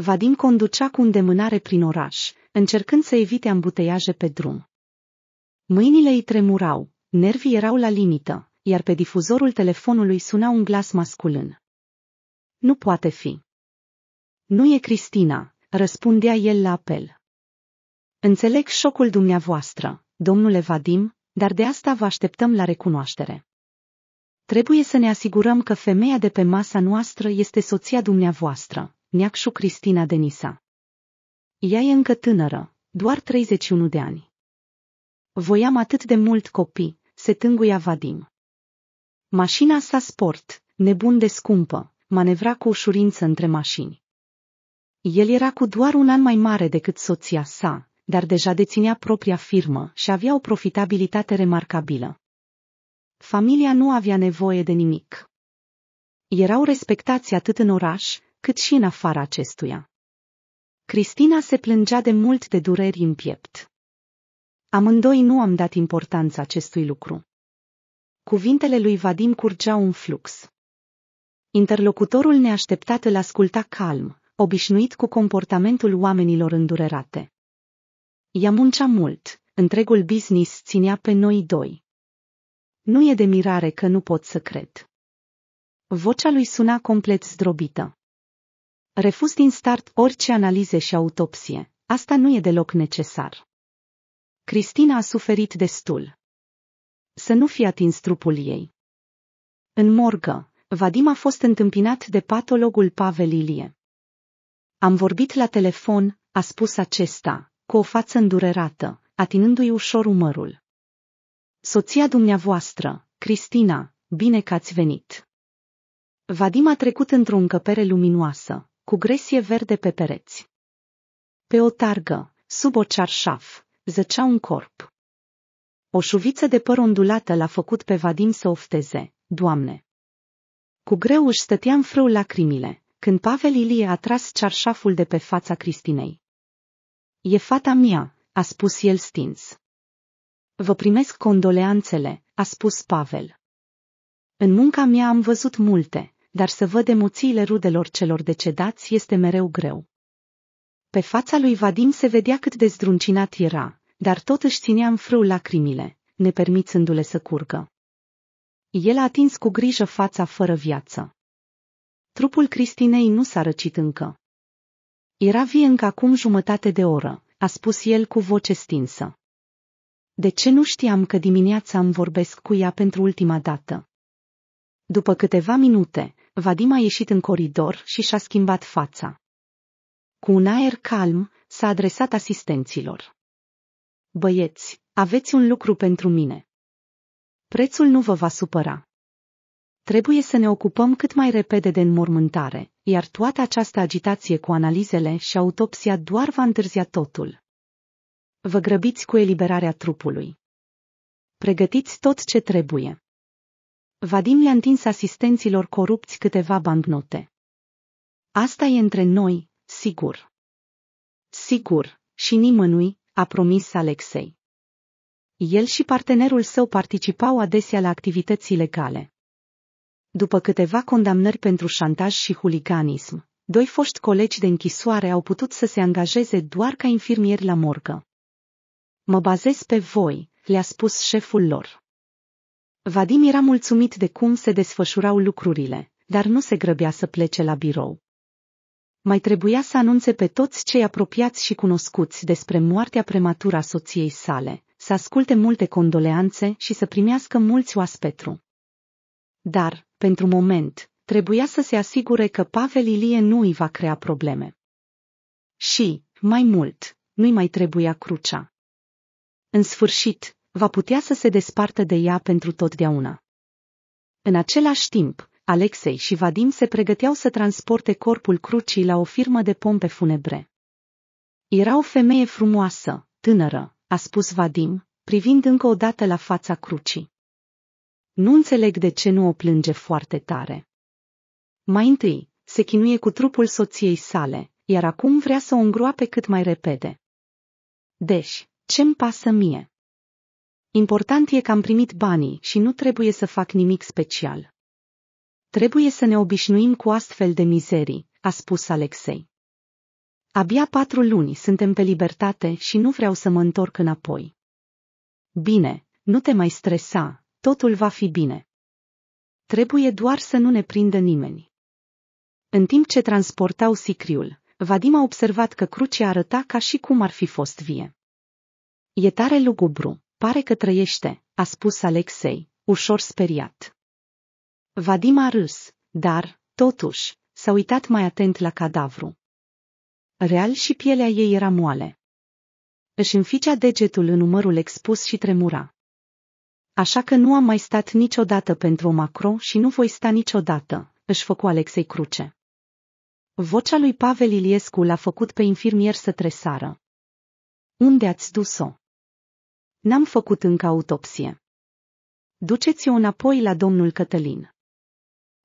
Vadim conducea cu îndemânare prin oraș, încercând să evite ambuteiaje pe drum. Mâinile îi tremurau, nervii erau la limită, iar pe difuzorul telefonului suna un glas masculin. Nu poate fi. Nu e Cristina, răspundea el la apel. Înțeleg șocul dumneavoastră, domnule Vadim, dar de asta vă așteptăm la recunoaștere. Trebuie să ne asigurăm că femeia de pe masa noastră este soția dumneavoastră, Neacșu Cristina Denisa. Ea e încă tânără, doar 31 de ani. Voiam atât de mult copii, se tânguia Vadim. Mașina sa sport, nebun de scumpă, manevra cu ușurință între mașini. El era cu doar un an mai mare decât soția sa, dar deja deținea propria firmă și avea o profitabilitate remarcabilă. Familia nu avea nevoie de nimic. Erau respectați atât în oraș, cât și în afara acestuia. Cristina se plângea de mult de dureri în piept. Amândoi nu am dat importanță acestui lucru. Cuvintele lui Vadim curgeau un flux. Interlocutorul neașteptat îl asculta calm, obișnuit cu comportamentul oamenilor îndurerate. Ea muncea mult, întregul business ținea pe noi doi. Nu e de mirare că nu pot să cred. Vocea lui suna complet zdrobită. Refuz din start orice analize și autopsie. Asta nu e deloc necesar. Cristina a suferit destul. Să nu fie atins trupul ei. În morgă, Vadim a fost întâmpinat de patologul Pavel Ilie. Am vorbit la telefon, a spus acesta, cu o față îndurerată, atinându-i ușor umărul. Soția dumneavoastră, Cristina, bine că ați venit. Vadim a trecut într-o încăpere luminoasă, cu gresie verde pe pereți. Pe o targă, sub o cearșaf, zăcea un corp. O șuviță de păr ondulată l-a făcut pe Vadim să ofteze, Doamne! Cu greu își stătea în frâu lacrimile, când Pavel Ilie a tras cearșaful de pe fața Cristinei. E fata mea, a spus el stins. Vă primesc condoleanțele, a spus Pavel. În munca mea am văzut multe, dar să văd emoțiile rudelor celor decedați este mereu greu. Pe fața lui Vadim se vedea cât de zdruncinat era, dar tot își ținea în frâu lacrimile, nepermițându-le să curgă. El a atins cu grijă fața fără viață. Trupul Cristinei nu s-a răcit încă. Era vie încă acum jumătate de oră, a spus el cu voce stinsă. De ce nu știam că dimineața îmi vorbesc cu ea pentru ultima dată? După câteva minute, Vadim a ieșit în coridor și și-a schimbat fața. Cu un aer calm, s-a adresat asistenților. Băieți, aveți un lucru pentru mine. Prețul nu vă va supăra. Trebuie să ne ocupăm cât mai repede de înmormântare, iar toată această agitație cu analizele și autopsia doar va întârzia totul. Vă grăbiți cu eliberarea trupului. Pregătiți tot ce trebuie. Vadim le-a întins asistenților corupți câteva bancnote. Asta e între noi, sigur. Sigur, și nimănui, a promis Alexei. El și partenerul său participau adesea la activități ilegale. După câteva condamnări pentru șantaj și huliganism, doi foști colegi de închisoare au putut să se angajeze doar ca infirmieri la morgă. Mă bazez pe voi, le-a spus șeful lor. Vadim era mulțumit de cum se desfășurau lucrurile, dar nu se grăbea să plece la birou. Mai trebuia să anunțe pe toți cei apropiați și cunoscuți despre moartea prematură a soției sale, să asculte multe condoleanțe și să primească mulți oaspetru. Dar, pentru moment, trebuia să se asigure că Pavel Ilie nu îi va crea probleme. Și, mai mult, nu-i mai trebuia crucea. În sfârșit, va putea să se despartă de ea pentru totdeauna. În același timp, Alexei și Vadim se pregăteau să transporte corpul crucii la o firmă de pompe funebre. Era o femeie frumoasă, tânără, a spus Vadim, privind încă o dată la fața crucii. Nu înțeleg de ce nu o plânge foarte tare. Mai întâi, se chinuie cu trupul soției sale, iar acum vrea să o îngroape cât mai repede. Deci, ce-mi pasă mie? Important e că am primit banii și nu trebuie să fac nimic special. Trebuie să ne obișnuim cu astfel de mizerii, a spus Alexei. Abia patru luni suntem pe libertate și nu vreau să mă întorc înapoi. Bine, nu te mai stresa, totul va fi bine. Trebuie doar să nu ne prindă nimeni. În timp ce transportau sicriul, Vadim a observat că crucea arăta ca și cum ar fi fost vie. E tare lugubru. Pare că trăiește, a spus Alexei, ușor speriat. Vadim a râs, dar, totuși, s-a uitat mai atent la cadavru. Real și pielea ei era moale. Își înficea degetul în umărul expus și tremura. Așa că nu am mai stat niciodată pentru o macro și nu voi sta niciodată, își făcu Alexei Cruce. Vocea lui Pavel Iliescu l-a făcut pe infirmier să tresară. Unde ați dus-o? N-am făcut încă autopsie. Duceți-o înapoi la domnul Cătălin.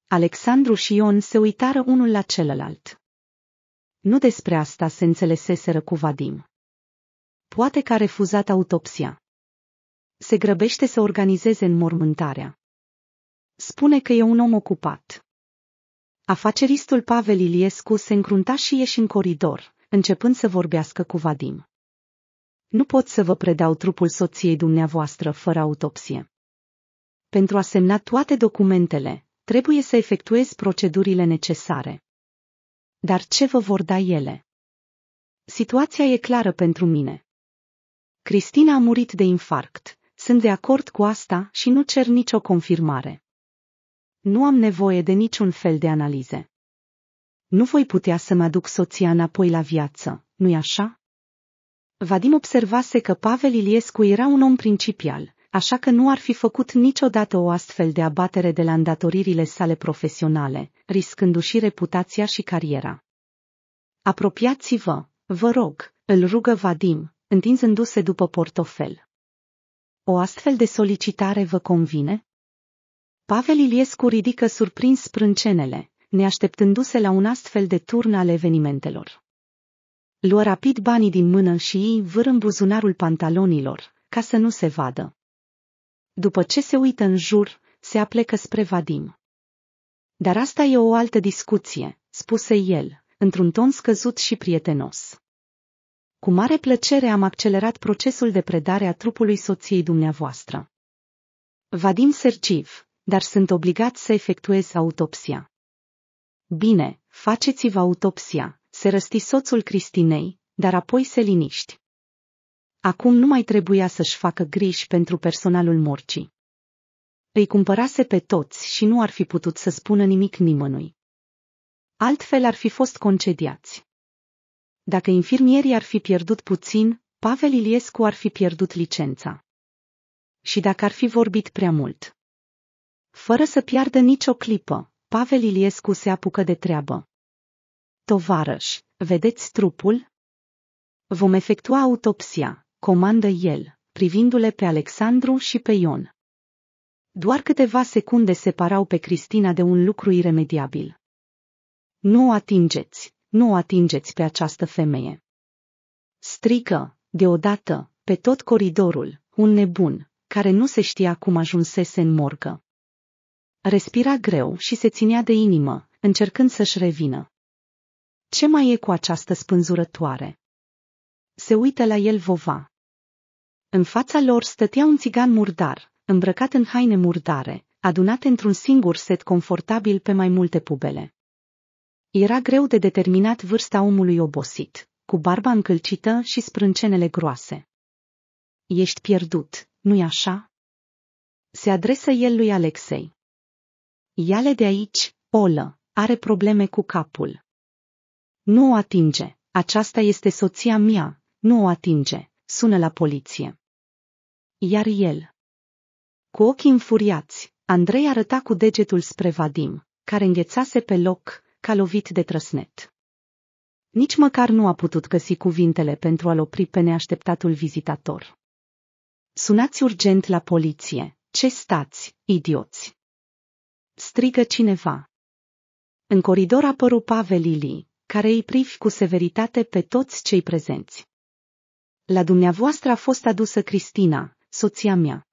Alexandru și Ion se uitară unul la celălalt. Nu despre asta se înțeleseseră cu Vadim. Poate că a refuzat autopsia. Se grăbește să organizeze înmormântarea. Spune că e un om ocupat. Afaceristul Pavel Iliescu se încrunta și ieși în coridor, începând să vorbească cu Vadim. Nu pot să vă predau trupul soției dumneavoastră fără autopsie. Pentru a semna toate documentele, trebuie să efectuez procedurile necesare. Dar ce vă vor da ele? Situația e clară pentru mine. Cristina a murit de infarct. Sunt de acord cu asta și nu cer nicio confirmare. Nu am nevoie de niciun fel de analize. Nu voi putea să mă aduc soția înapoi la viață, nu-i așa? Vadim observase că Pavel Iliescu era un om principial, așa că nu ar fi făcut niciodată o astfel de abatere de la îndatoririle sale profesionale, riscându-și reputația și cariera. Apropiați-vă, vă rog, îl rugă Vadim, întinzându-se după portofel. O astfel de solicitare vă convine? Pavel Iliescu ridică surprins sprâncenele, neașteptându-se la un astfel de turn al evenimentelor. Luă rapid banii din mână și îi vâr în buzunarul pantalonilor, ca să nu se vadă. După ce se uită în jur, se aplecă spre Vadim. Dar asta e o altă discuție, spuse el, într-un ton scăzut și prietenos. Cu mare plăcere am accelerat procesul de predare a trupului soției dumneavoastră. Vadim Sergiv, dar sunt obligat să efectuez autopsia. Bine, faceți-vă autopsia, se răsti soțul Cristinei, dar apoi se liniști. Acum nu mai trebuia să-și facă griji pentru personalul morcii. Îi cumpărase pe toți și nu ar fi putut să spună nimic nimănui. Altfel ar fi fost concediați. Dacă infirmierii ar fi pierdut puțin, Pavel Iliescu ar fi pierdut licența. Și dacă ar fi vorbit prea mult. Fără să piardă nicio clipă, Pavel Iliescu se apucă de treabă. Tovarăș, vedeți trupul? Vom efectua autopsia, comandă el, privindu-le pe Alexandru și pe Ion. Doar câteva secunde separau pe Cristina de un lucru iremediabil. Nu o atingeți, nu o atingeți pe această femeie. Strică, deodată, pe tot coridorul, un nebun, care nu se știa cum ajunsese în morgă. Respira greu și se ținea de inimă, încercând să-și revină. Ce mai e cu această spânzurătoare? Se uită la el vova. În fața lor stătea un țigan murdar, îmbrăcat în haine murdare, adunate într-un singur set confortabil pe mai multe pubele. Era greu de determinat vârsta omului obosit, cu barba încălcită și sprâncenele groase. Ești pierdut, nu-i așa? Se adresă el lui Alexei. Iale de aici, Olă, are probleme cu capul. Nu o atinge, aceasta este soția mea, nu o atinge, sună la poliție. Iar el. Cu ochii înfuriați, Andrei arăta cu degetul spre Vadim, care înghețase pe loc, ca lovit de trăsnet. Nici măcar nu a putut găsi cuvintele pentru a-l opri pe neașteptatul vizitator. Sunați urgent la poliție, ce stați, idioți! Strigă cineva. În coridor apăru Pavel Ili, care îi privi cu severitate pe toți cei prezenți. La dumneavoastră a fost adusă Cristina, soția mea.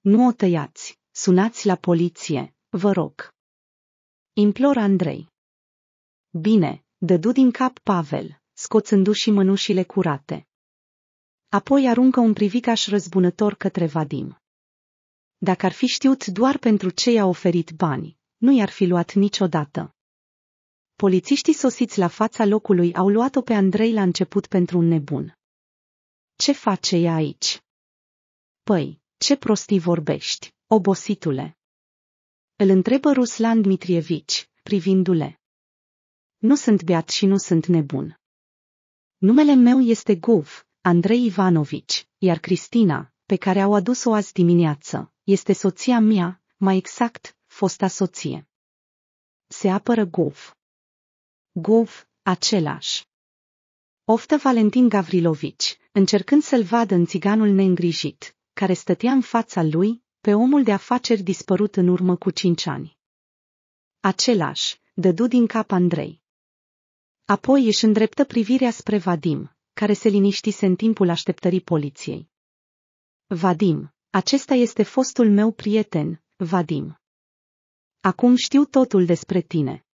Nu o tăiați, sunați la poliție, vă rog. Implor Andrei. Bine, dădu din cap Pavel, scoțându-și mânușile curate. Apoi aruncă un privicaș răzbunător către Vadim. Dacă ar fi știut doar pentru ce i-a oferit bani, nu i-ar fi luat niciodată. Polițiștii sosiți la fața locului au luat-o pe Andrei la început pentru un nebun. Ce face ea aici? Păi, ce prostii vorbești, obositule! Îl întrebă Ruslan Dmitrievici, privindu-le. Nu sunt beat și nu sunt nebun. Numele meu este Guv, Andrei Ivanovici, iar Cristina, pe care au adus-o azi dimineață, este soția mea, mai exact, fosta soție. Se apără Guv. Gov, același. Oftă Valentin Gavrilovici, încercând să-l vadă în țiganul neîngrijit, care stătea în fața lui, pe omul de afaceri dispărut în urmă cu cinci ani. Același, dădu din cap Andrei. Apoi își îndreptă privirea spre Vadim, care se liniștise în timpul așteptării poliției. Vadim, acesta este fostul meu prieten, Vadim. Acum știu totul despre tine.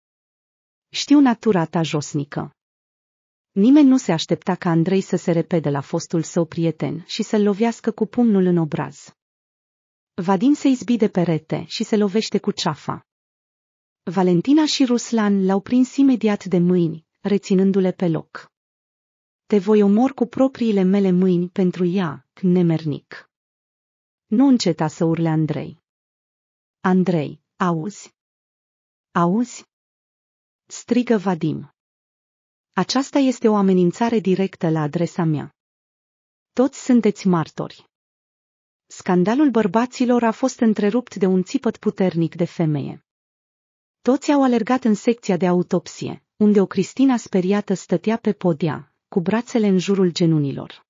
Știu natura ta josnică. Nimeni nu se aștepta ca Andrei să se repede la fostul său prieten și să-l lovească cu pumnul în obraz. Vadim se izbi de perete și se lovește cu ceafa. Valentina și Ruslan l-au prins imediat de mâini, reținându-le pe loc. Te voi omor cu propriile mele mâini pentru ea, nemernic. Nu înceta să urle Andrei. Andrei, auzi? Auzi? strigă Vadim. Aceasta este o amenințare directă la adresa mea. Toți sunteți martori. Scandalul bărbaților a fost întrerupt de un țipăt puternic de femeie. Toți au alergat în secția de autopsie, unde o Cristina speriată stătea pe podea, cu brațele în jurul genunilor.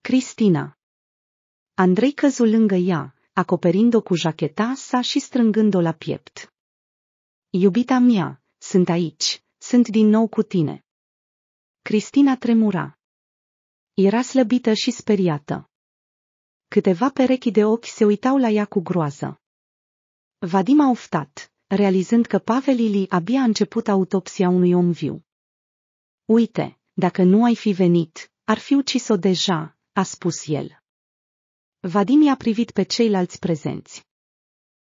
Cristina. Andrei căzu lângă ea, acoperind-o cu jacheta sa și strângând-o la piept. Iubita mea, sunt aici, sunt din nou cu tine. Cristina tremura. Era slăbită și speriată. Câteva perechi de ochi se uitau la ea cu groază. Vadim a oftat, realizând că Pavel Ili abia a început autopsia unui om viu. Uite, dacă nu ai fi venit, ar fi ucis-o deja, a spus el. Vadim i-a privit pe ceilalți prezenți.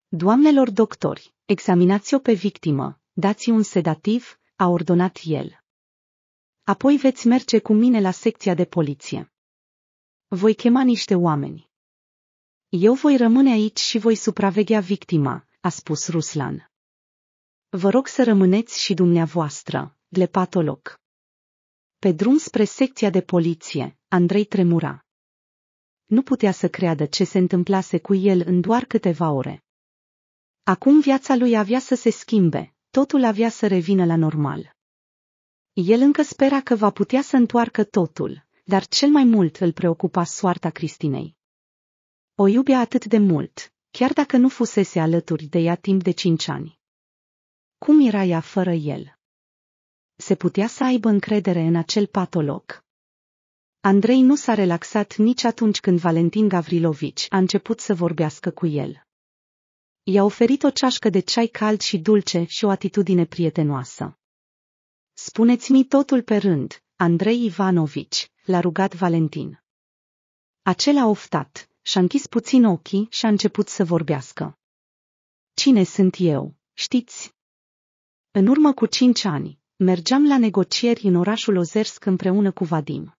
Doamnelor doctori, examinați-o pe victimă, dați un sedativ, a ordonat el. Apoi veți merge cu mine la secția de poliție. Voi chema niște oameni. Eu voi rămâne aici și voi supraveghea victima, a spus Ruslan. Vă rog să rămâneți și dumneavoastră, glepatolog. Pe drum spre secția de poliție, Andrei tremura. Nu putea să creadă ce se întâmplase cu el în doar câteva ore. Acum viața lui avea să se schimbe, totul avea să revină la normal. El încă spera că va putea să întoarcă totul, dar cel mai mult îl preocupa soarta Cristinei. O iubea atât de mult, chiar dacă nu fusese alături de ea timp de cinci ani. Cum era ea fără el? Se putea să aibă încredere în acel patolog. Andrei nu s-a relaxat nici atunci când Valentin Gavrilovici a început să vorbească cu el i-a oferit o ceașcă de ceai cald și dulce și o atitudine prietenoasă. Spuneți-mi totul pe rând, Andrei Ivanovici, l-a rugat Valentin. Acela a oftat, și-a închis puțin ochii și a început să vorbească. Cine sunt eu, știți? În urmă cu cinci ani, mergeam la negocieri în orașul Ozersk împreună cu Vadim.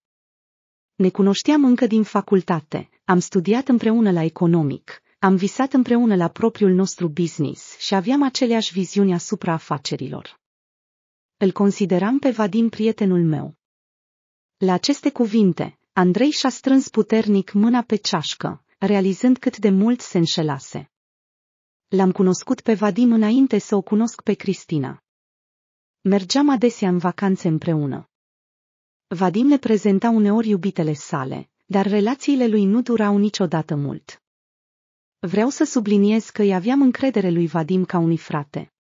Ne cunoșteam încă din facultate, am studiat împreună la economic, am visat împreună la propriul nostru business și aveam aceleași viziuni asupra afacerilor. Îl consideram pe Vadim prietenul meu. La aceste cuvinte, Andrei și-a strâns puternic mâna pe ceașcă, realizând cât de mult se înșelase. L-am cunoscut pe Vadim înainte să o cunosc pe Cristina. Mergeam adesea în vacanțe împreună. Vadim ne prezenta uneori iubitele sale, dar relațiile lui nu durau niciodată mult. Vreau să subliniez că îi aveam încredere lui Vadim ca unui frate.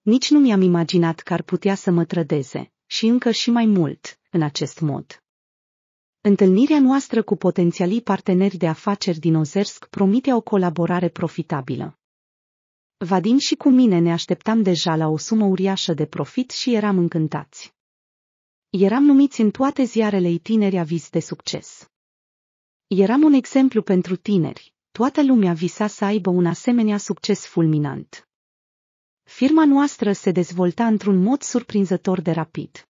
Nici nu mi-am imaginat că ar putea să mă trădeze, și încă și mai mult, în acest mod. Întâlnirea noastră cu potențialii parteneri de afaceri din Ozersk promite o colaborare profitabilă. Vadim și cu mine ne așteptam deja la o sumă uriașă de profit și eram încântați. Eram numiți în toate ziarele tineri aviz de succes. Eram un exemplu pentru tineri, toată lumea visa să aibă un asemenea succes fulminant. Firma noastră se dezvolta într-un mod surprinzător de rapid.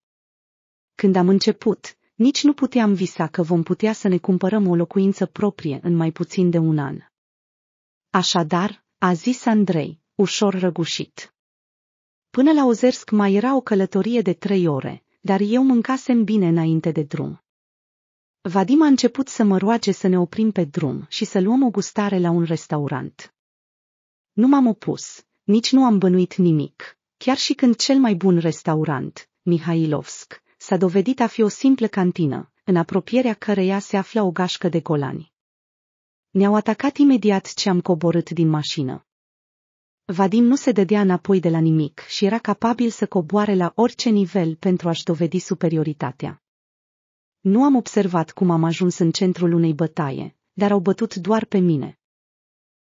Când am început, nici nu puteam visa că vom putea să ne cumpărăm o locuință proprie în mai puțin de un an. Așadar, a zis Andrei, ușor răgușit. Până la Ozersk mai era o călătorie de trei ore, dar eu mâncasem bine înainte de drum. Vadim a început să mă roage să ne oprim pe drum și să luăm o gustare la un restaurant. Nu m-am opus, nici nu am bănuit nimic, chiar și când cel mai bun restaurant, Mihailovsk, s-a dovedit a fi o simplă cantină, în apropierea căreia se afla o gașcă de golani. Ne-au atacat imediat ce am coborât din mașină. Vadim nu se dădea înapoi de la nimic și era capabil să coboare la orice nivel pentru a-și dovedi superioritatea. Nu am observat cum am ajuns în centrul unei bătaie, dar au bătut doar pe mine.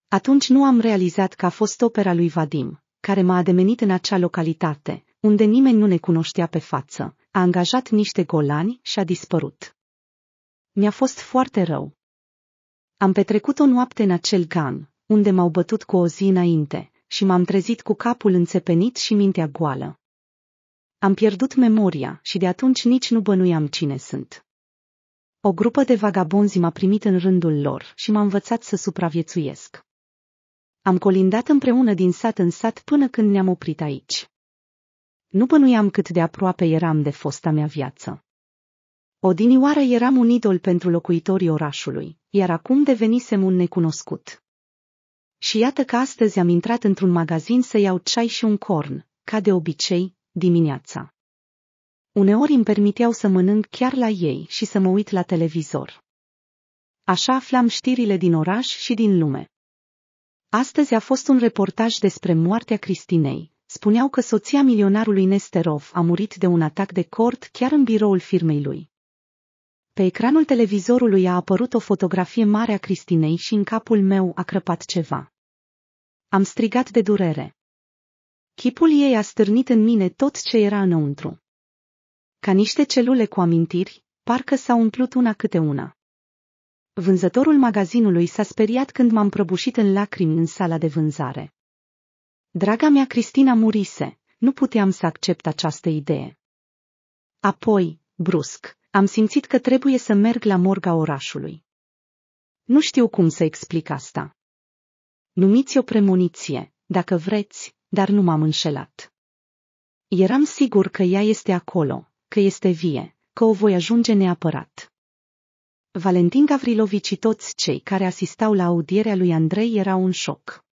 Atunci nu am realizat că a fost opera lui Vadim, care m-a ademenit în acea localitate, unde nimeni nu ne cunoștea pe față, a angajat niște golani și a dispărut. Mi-a fost foarte rău. Am petrecut o noapte în acel gan, unde m-au bătut cu o zi înainte, și m-am trezit cu capul înțepenit și mintea goală. Am pierdut memoria și de atunci nici nu bănuiam cine sunt. O grupă de vagabonzi m-a primit în rândul lor și m-a învățat să supraviețuiesc. Am colindat împreună din sat în sat până când ne-am oprit aici. Nu bănuiam cât de aproape eram de fosta mea viață. Odinioară eram un idol pentru locuitorii orașului, iar acum devenisem un necunoscut. Și iată că astăzi am intrat într-un magazin să iau ceai și un corn, ca de obicei, dimineața. Uneori îmi permiteau să mănânc chiar la ei și să mă uit la televizor. Așa aflam știrile din oraș și din lume. Astăzi a fost un reportaj despre moartea Cristinei. Spuneau că soția milionarului Nesterov a murit de un atac de cord chiar în biroul firmei lui. Pe ecranul televizorului a apărut o fotografie mare a Cristinei și în capul meu a crăpat ceva. Am strigat de durere. Chipul ei a stârnit în mine tot ce era înăuntru. Ca niște celule cu amintiri, parcă s-au umplut una câte una. Vânzătorul magazinului s-a speriat când m-am prăbușit în lacrimi în sala de vânzare. Draga mea Cristina murise, nu puteam să accept această idee. Apoi, brusc, am simțit că trebuie să merg la morga orașului. Nu știu cum să explic asta. Numiți o premoniție, dacă vreți, dar nu m-am înșelat. Eram sigur că ea este acolo, că este vie, că o voi ajunge neapărat. Valentin Gavrilovici și toți cei care asistau la audierea lui Andrei erau un șoc.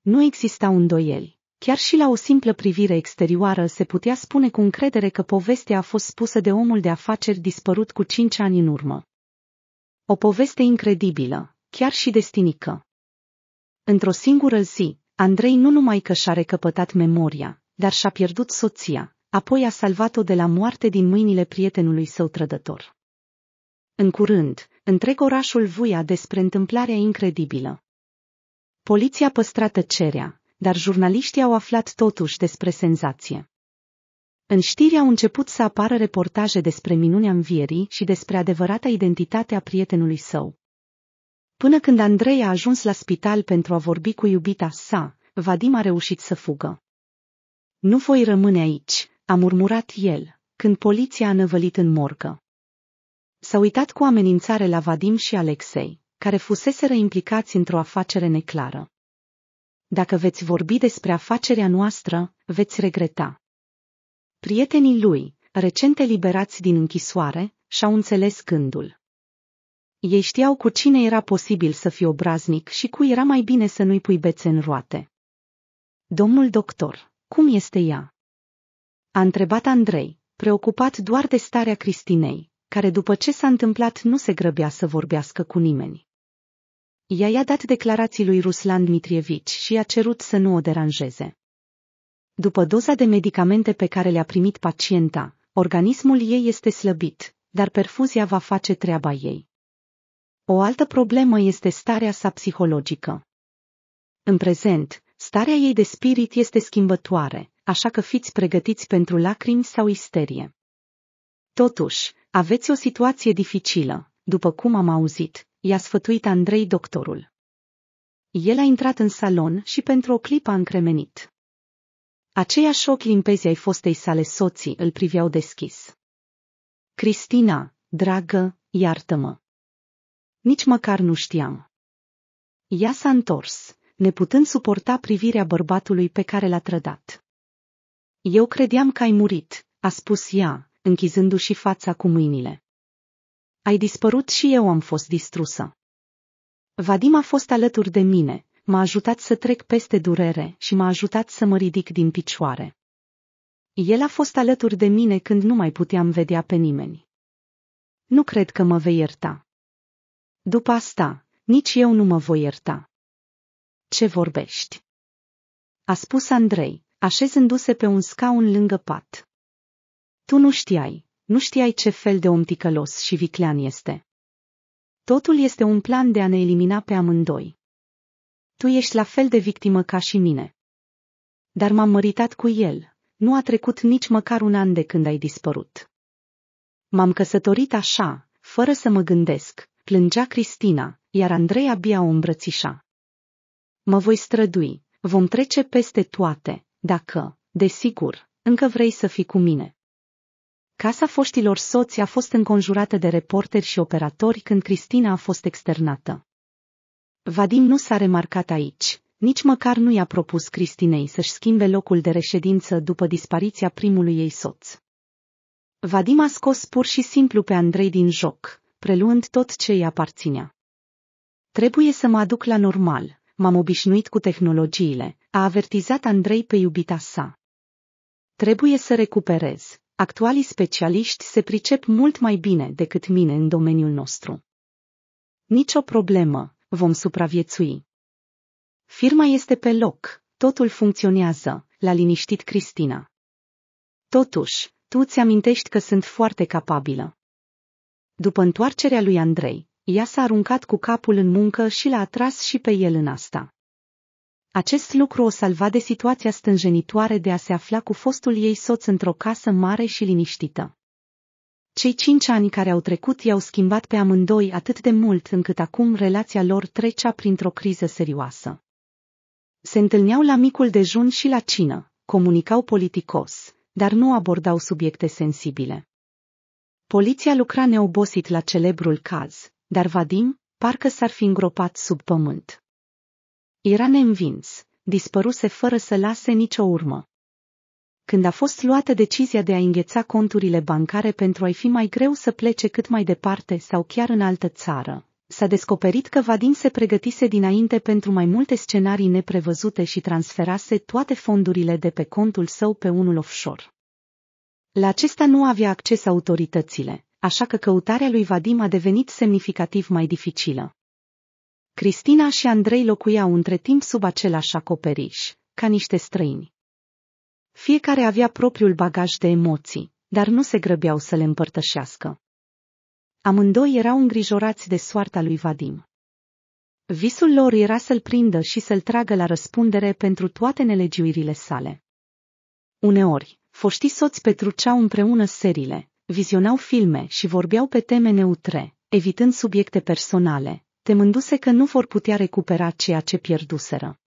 Nu exista un doiel. Chiar și la o simplă privire exterioară se putea spune cu încredere că povestea a fost spusă de omul de afaceri dispărut cu cinci ani în urmă. O poveste incredibilă, chiar și destinică. Într-o singură zi, Andrei nu numai că și-a recăpătat memoria, dar și-a pierdut soția, apoi a salvat-o de la moarte din mâinile prietenului său trădător. În curând, întreg orașul vuia despre întâmplarea incredibilă. Poliția păstra tăcerea, dar jurnaliștii au aflat totuși despre senzație. În știri au început să apară reportaje despre minunea învierii și despre adevărata identitate a prietenului său, Până când Andrei a ajuns la spital pentru a vorbi cu iubita sa, Vadim a reușit să fugă. Nu voi rămâne aici, a murmurat el, când poliția a năvălit în morgă. S-a uitat cu amenințare la Vadim și Alexei, care fuseseră implicați într-o afacere neclară. Dacă veți vorbi despre afacerea noastră, veți regreta. Prietenii lui, recent eliberați din închisoare, și-au înțeles gândul. Ei știau cu cine era posibil să fii obraznic și cu era mai bine să nu-i pui bețe în roate. Domnul doctor, cum este ea? A întrebat Andrei, preocupat doar de starea Cristinei, care după ce s-a întâmplat nu se grăbea să vorbească cu nimeni. Ea i-a dat declarații lui Ruslan Dmitrievici și i-a cerut să nu o deranjeze. După doza de medicamente pe care le-a primit pacienta, organismul ei este slăbit, dar perfuzia va face treaba ei. O altă problemă este starea sa psihologică. În prezent, starea ei de spirit este schimbătoare, așa că fiți pregătiți pentru lacrimi sau isterie. Totuși, aveți o situație dificilă, după cum am auzit, i-a sfătuit Andrei doctorul. El a intrat în salon și pentru o clipă a încremenit. Aceiași ochi limpezi ai fostei sale soții îl priveau deschis. Cristina, dragă, iartă-mă nici măcar nu știam. Ea s-a întors, neputând suporta privirea bărbatului pe care l-a trădat. Eu credeam că ai murit, a spus ea, închizându-și fața cu mâinile. Ai dispărut și eu am fost distrusă. Vadim a fost alături de mine, m-a ajutat să trec peste durere și m-a ajutat să mă ridic din picioare. El a fost alături de mine când nu mai puteam vedea pe nimeni. Nu cred că mă vei ierta, după asta, nici eu nu mă voi ierta. Ce vorbești? A spus Andrei, așezându-se pe un scaun lângă pat. Tu nu știai, nu știai ce fel de om ticălos și viclean este. Totul este un plan de a ne elimina pe amândoi. Tu ești la fel de victimă ca și mine. Dar m-am măritat cu el, nu a trecut nici măcar un an de când ai dispărut. M-am căsătorit așa, fără să mă gândesc, plângea Cristina, iar Andrei abia o îmbrățișa. Mă voi strădui, vom trece peste toate, dacă, desigur, încă vrei să fii cu mine. Casa foștilor soți a fost înconjurată de reporteri și operatori când Cristina a fost externată. Vadim nu s-a remarcat aici, nici măcar nu i-a propus Cristinei să-și schimbe locul de reședință după dispariția primului ei soț. Vadim a scos pur și simplu pe Andrei din joc, preluând tot ce îi aparținea. Trebuie să mă aduc la normal, m-am obișnuit cu tehnologiile, a avertizat Andrei pe iubita sa. Trebuie să recuperez. Actualii specialiști se pricep mult mai bine decât mine în domeniul nostru. Nicio problemă, vom supraviețui. Firma este pe loc, totul funcționează, l-a liniștit Cristina. Totuși, tu ți amintești că sunt foarte capabilă. După întoarcerea lui Andrei, ea s-a aruncat cu capul în muncă și l-a atras și pe el în asta. Acest lucru o salva de situația stânjenitoare de a se afla cu fostul ei soț într-o casă mare și liniștită. Cei cinci ani care au trecut i-au schimbat pe amândoi atât de mult încât acum relația lor trecea printr-o criză serioasă. Se întâlneau la micul dejun și la cină, comunicau politicos, dar nu abordau subiecte sensibile. Poliția lucra neobosit la celebrul caz, dar Vadim, parcă s-ar fi îngropat sub pământ. Era neînvins, dispăruse fără să lase nicio urmă. Când a fost luată decizia de a îngheța conturile bancare pentru a-i fi mai greu să plece cât mai departe sau chiar în altă țară, s-a descoperit că Vadim se pregătise dinainte pentru mai multe scenarii neprevăzute și transferase toate fondurile de pe contul său pe unul offshore. La acesta nu avea acces autoritățile, așa că căutarea lui Vadim a devenit semnificativ mai dificilă. Cristina și Andrei locuiau între timp sub același acoperiș, ca niște străini. Fiecare avea propriul bagaj de emoții, dar nu se grăbeau să le împărtășească. Amândoi erau îngrijorați de soarta lui Vadim. Visul lor era să-l prindă și să-l tragă la răspundere pentru toate nelegiuirile sale. Uneori, Foștii soți petruceau împreună serile, vizionau filme și vorbeau pe teme neutre, evitând subiecte personale, temându-se că nu vor putea recupera ceea ce pierduseră.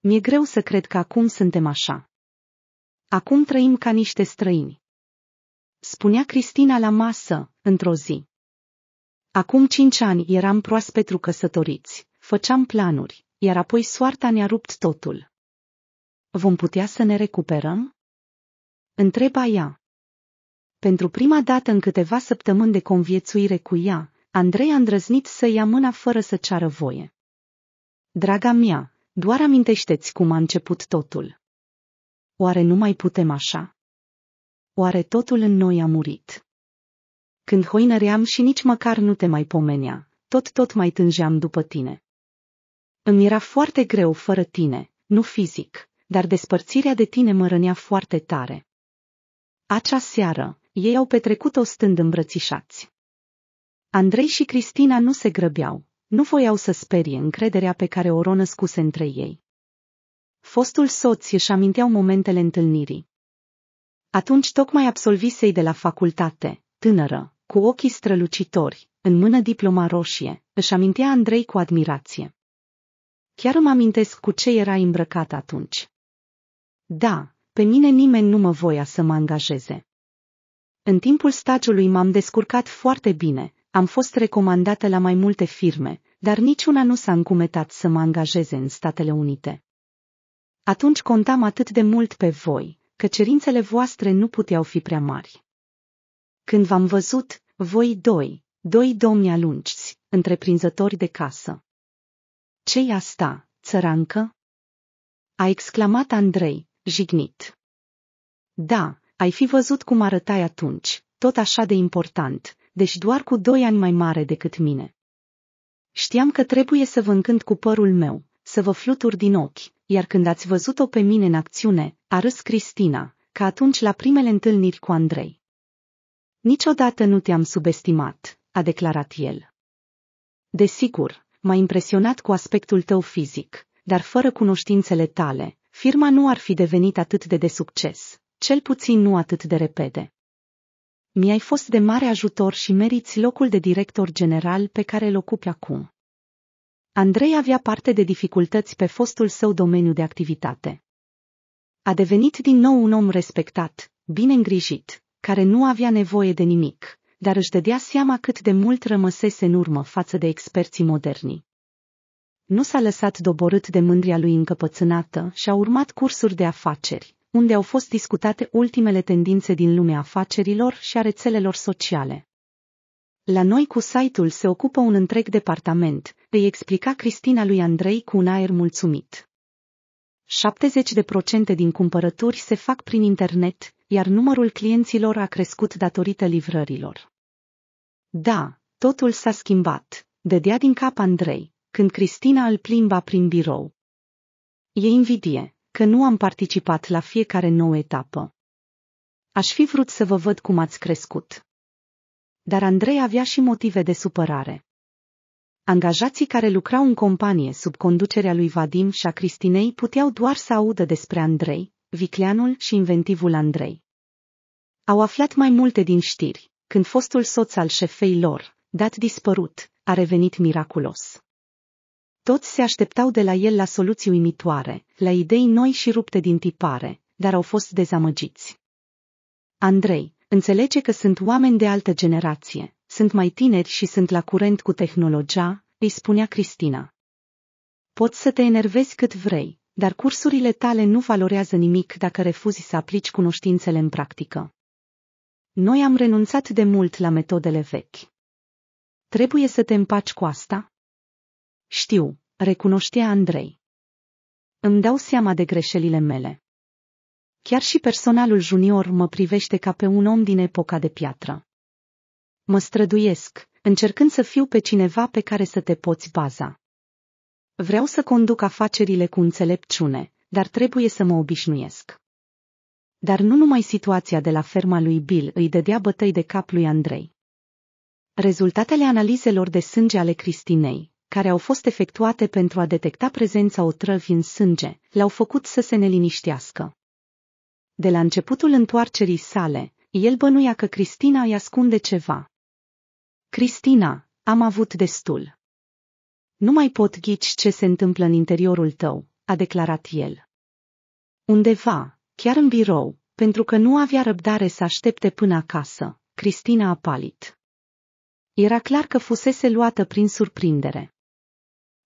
Mi-e greu să cred că acum suntem așa. Acum trăim ca niște străini. Spunea Cristina la masă, într-o zi. Acum cinci ani eram pentru căsătoriți, făceam planuri, iar apoi soarta ne-a rupt totul. Vom putea să ne recuperăm? Întreba ea. Pentru prima dată în câteva săptămâni de conviețuire cu ea, Andrei a îndrăznit să ia mâna fără să ceară voie. Draga mea, doar amintește-ți cum a început totul. Oare nu mai putem așa? Oare totul în noi a murit? Când hoinăream și nici măcar nu te mai pomenea, tot tot mai tânjeam după tine. Îmi era foarte greu fără tine, nu fizic, dar despărțirea de tine mă rănea foarte tare. Acea seară, ei au petrecut-o stând îmbrățișați. Andrei și Cristina nu se grăbeau, nu voiau să sperie încrederea pe care o ronăscuse între ei. Fostul soț își aminteau momentele întâlnirii. Atunci tocmai absolvisei de la facultate, tânără, cu ochii strălucitori, în mână diploma roșie, își amintea Andrei cu admirație. Chiar îmi amintesc cu ce era îmbrăcat atunci. Da, pe mine nimeni nu mă voia să mă angajeze. În timpul stagiului m-am descurcat foarte bine, am fost recomandată la mai multe firme, dar niciuna nu s-a încumetat să mă angajeze în Statele Unite. Atunci contam atât de mult pe voi, că cerințele voastre nu puteau fi prea mari. Când v-am văzut, voi doi, doi domni alungiți, întreprinzători de casă. Ce-i asta, țărancă? A exclamat Andrei, jignit. Da, ai fi văzut cum arătai atunci, tot așa de important, deci doar cu doi ani mai mare decât mine. Știam că trebuie să vă încânt cu părul meu, să vă flutur din ochi, iar când ați văzut-o pe mine în acțiune, a râs Cristina, ca atunci la primele întâlniri cu Andrei. Niciodată nu te-am subestimat, a declarat el. Desigur, m-a impresionat cu aspectul tău fizic, dar fără cunoștințele tale, firma nu ar fi devenit atât de de succes, cel puțin nu atât de repede. Mi-ai fost de mare ajutor și meriți locul de director general pe care îl ocupi acum. Andrei avea parte de dificultăți pe fostul său domeniu de activitate. A devenit din nou un om respectat, bine îngrijit, care nu avea nevoie de nimic, dar își dădea seama cât de mult rămăsese în urmă față de experții moderni nu s-a lăsat doborât de mândria lui încăpățânată și a urmat cursuri de afaceri, unde au fost discutate ultimele tendințe din lumea afacerilor și a rețelelor sociale. La noi cu site-ul se ocupă un întreg departament, îi explica Cristina lui Andrei cu un aer mulțumit. 70% din cumpărături se fac prin internet, iar numărul clienților a crescut datorită livrărilor. Da, totul s-a schimbat, dădea din cap Andrei, când Cristina îl plimba prin birou. E invidie că nu am participat la fiecare nouă etapă. Aș fi vrut să vă văd cum ați crescut. Dar Andrei avea și motive de supărare. Angajații care lucrau în companie sub conducerea lui Vadim și a Cristinei puteau doar să audă despre Andrei, vicleanul și inventivul Andrei. Au aflat mai multe din știri, când fostul soț al șefei lor, dat dispărut, a revenit miraculos. Toți se așteptau de la el la soluții uimitoare, la idei noi și rupte din tipare, dar au fost dezamăgiți. Andrei înțelege că sunt oameni de altă generație, sunt mai tineri și sunt la curent cu tehnologia, îi spunea Cristina. Poți să te enervezi cât vrei, dar cursurile tale nu valorează nimic dacă refuzi să aplici cunoștințele în practică. Noi am renunțat de mult la metodele vechi. Trebuie să te împaci cu asta? Știu, recunoștea Andrei. Îmi dau seama de greșelile mele. Chiar și personalul junior mă privește ca pe un om din epoca de piatră. Mă străduiesc, încercând să fiu pe cineva pe care să te poți baza. Vreau să conduc afacerile cu înțelepciune, dar trebuie să mă obișnuiesc. Dar nu numai situația de la ferma lui Bill îi dădea bătăi de cap lui Andrei. Rezultatele analizelor de sânge ale Cristinei, care au fost efectuate pentru a detecta prezența otrăvii în sânge, le-au făcut să se neliniștească. De la începutul întoarcerii sale, el bănuia că Cristina îi ascunde ceva. Cristina, am avut destul. Nu mai pot ghici ce se întâmplă în interiorul tău, a declarat el. Undeva, chiar în birou, pentru că nu avea răbdare să aștepte până acasă, Cristina a palit. Era clar că fusese luată prin surprindere.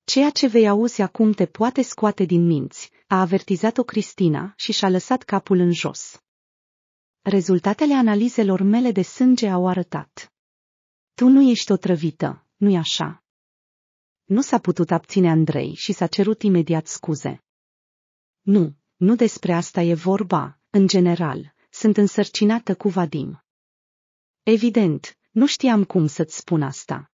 Ceea ce vei auzi acum te poate scoate din minți, a avertizat-o Cristina și și-a lăsat capul în jos. Rezultatele analizelor mele de sânge au arătat. Tu nu ești otrăvită, nu-i așa? Nu s-a putut abține Andrei și s-a cerut imediat scuze. Nu, nu despre asta e vorba, în general, sunt însărcinată cu Vadim. Evident, nu știam cum să-ți spun asta.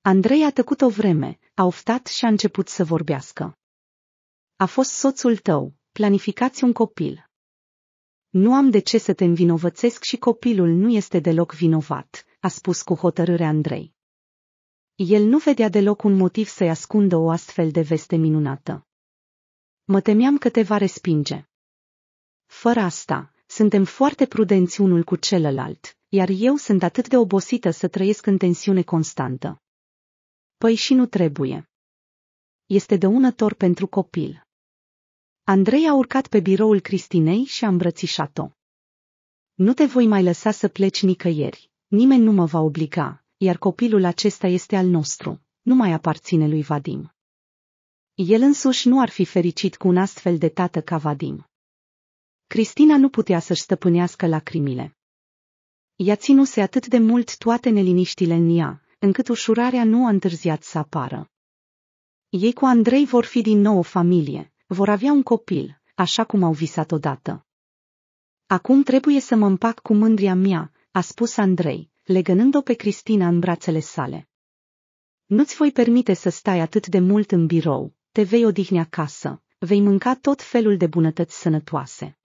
Andrei a tăcut o vreme, a oftat și a început să vorbească. A fost soțul tău, planificați un copil. Nu am de ce să te învinovățesc și copilul nu este deloc vinovat, a spus cu hotărâre Andrei. El nu vedea deloc un motiv să-i ascundă o astfel de veste minunată. Mă temeam că te va respinge. Fără asta, suntem foarte prudenți unul cu celălalt, iar eu sunt atât de obosită să trăiesc în tensiune constantă. Păi și nu trebuie. Este dăunător pentru copil. Andrei a urcat pe biroul Cristinei și a îmbrățișat-o. Nu te voi mai lăsa să pleci nicăieri, nimeni nu mă va obliga, iar copilul acesta este al nostru, nu mai aparține lui Vadim. El însuși nu ar fi fericit cu un astfel de tată ca Vadim. Cristina nu putea să-și stăpânească lacrimile. Ea ținuse atât de mult toate neliniștile în ea, încât ușurarea nu a întârziat să apară. Ei cu Andrei vor fi din nou o familie, vor avea un copil, așa cum au visat odată. Acum trebuie să mă împac cu mândria mea, a spus Andrei, legănând-o pe Cristina în brațele sale. Nu-ți voi permite să stai atât de mult în birou, te vei odihni acasă, vei mânca tot felul de bunătăți sănătoase.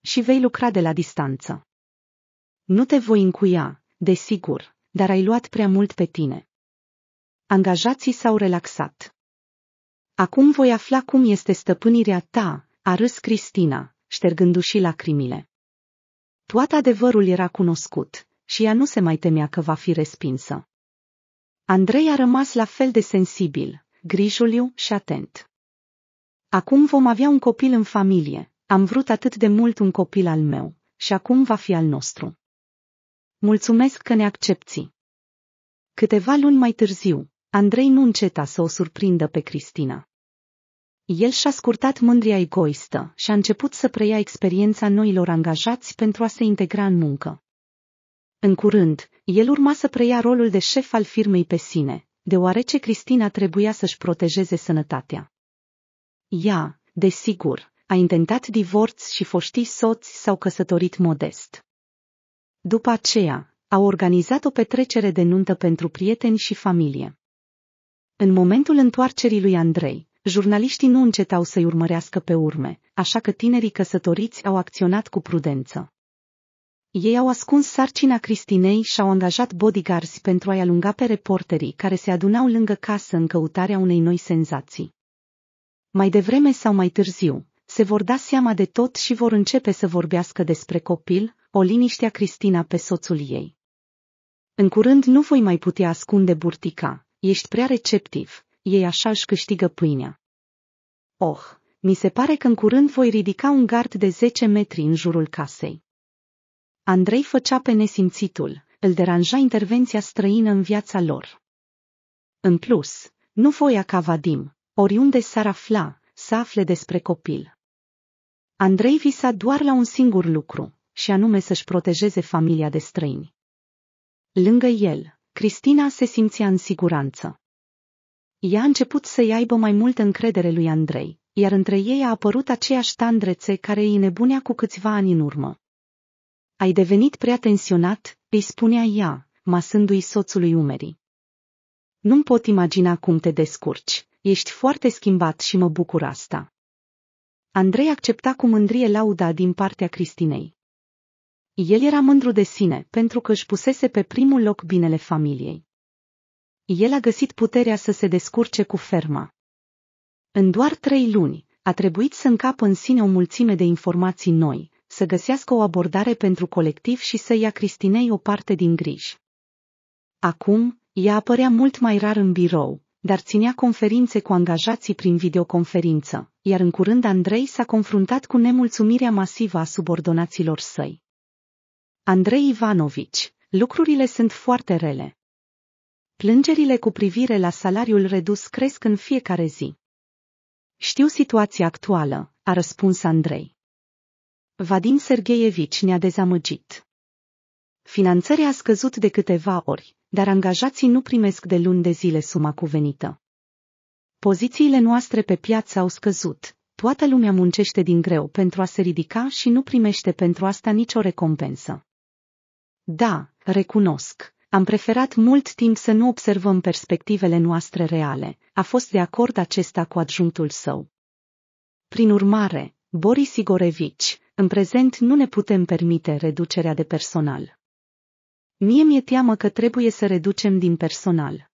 Și vei lucra de la distanță. Nu te voi încuia, desigur, dar ai luat prea mult pe tine. Angajații s-au relaxat. Acum voi afla cum este stăpânirea ta, a râs Cristina, ștergându-și lacrimile. Toată adevărul era cunoscut și ea nu se mai temea că va fi respinsă. Andrei a rămas la fel de sensibil, grijuliu și atent. Acum vom avea un copil în familie, am vrut atât de mult un copil al meu, și acum va fi al nostru. Mulțumesc că ne accepti. Câteva luni mai târziu, Andrei nu înceta să o surprindă pe Cristina. El și-a scurtat mândria egoistă și a început să preia experiența noilor angajați pentru a se integra în muncă. În curând, el urma să preia rolul de șef al firmei pe sine, deoarece Cristina trebuia să-și protejeze sănătatea. Ea, desigur, a intentat divorț și foștii soți s-au căsătorit modest. După aceea, a organizat o petrecere de nuntă pentru prieteni și familie. În momentul întoarcerii lui Andrei, jurnaliștii nu încetau să-i urmărească pe urme, așa că tinerii căsătoriți au acționat cu prudență. Ei au ascuns sarcina Cristinei și au angajat bodyguards pentru a-i alunga pe reporterii care se adunau lângă casă în căutarea unei noi senzații. Mai devreme sau mai târziu, se vor da seama de tot și vor începe să vorbească despre copil, o liniștea Cristina pe soțul ei. În curând nu voi mai putea ascunde burtica, ești prea receptiv, ei așa își câștigă pâinea. Oh, mi se pare că în curând voi ridica un gard de 10 metri în jurul casei. Andrei făcea pe nesimțitul, îl deranja intervenția străină în viața lor. În plus, nu voia ca Vadim, oriunde s-ar afla, să afle despre copil. Andrei visa doar la un singur lucru, și anume să-și protejeze familia de străini. Lângă el, Cristina se simțea în siguranță. Ea a început să-i aibă mai multă încredere lui Andrei, iar între ei a apărut aceeași tandrețe care îi nebunea cu câțiva ani în urmă. Ai devenit prea tensionat, îi spunea ea, masându-i soțului umerii. Nu-mi pot imagina cum te descurci, ești foarte schimbat și mă bucur asta. Andrei accepta cu mândrie lauda din partea Cristinei. El era mândru de sine, pentru că își pusese pe primul loc binele familiei. El a găsit puterea să se descurce cu ferma. În doar trei luni, a trebuit să încapă în sine o mulțime de informații noi, să găsească o abordare pentru colectiv și să ia Cristinei o parte din griji. Acum, ea apărea mult mai rar în birou, dar ținea conferințe cu angajații prin videoconferință, iar în curând Andrei s-a confruntat cu nemulțumirea masivă a subordonaților săi. Andrei Ivanovici, lucrurile sunt foarte rele. Plângerile cu privire la salariul redus cresc în fiecare zi. Știu situația actuală, a răspuns Andrei. Vadim Sergeievici ne-a dezamăgit. Finanțarea a scăzut de câteva ori, dar angajații nu primesc de luni de zile suma cuvenită. Pozițiile noastre pe piață au scăzut, toată lumea muncește din greu pentru a se ridica și nu primește pentru asta nicio recompensă. Da, recunosc. Am preferat mult timp să nu observăm perspectivele noastre reale, a fost de acord acesta cu adjunctul său. Prin urmare, Boris Igorevici, în prezent nu ne putem permite reducerea de personal. Mie mi-e teamă că trebuie să reducem din personal.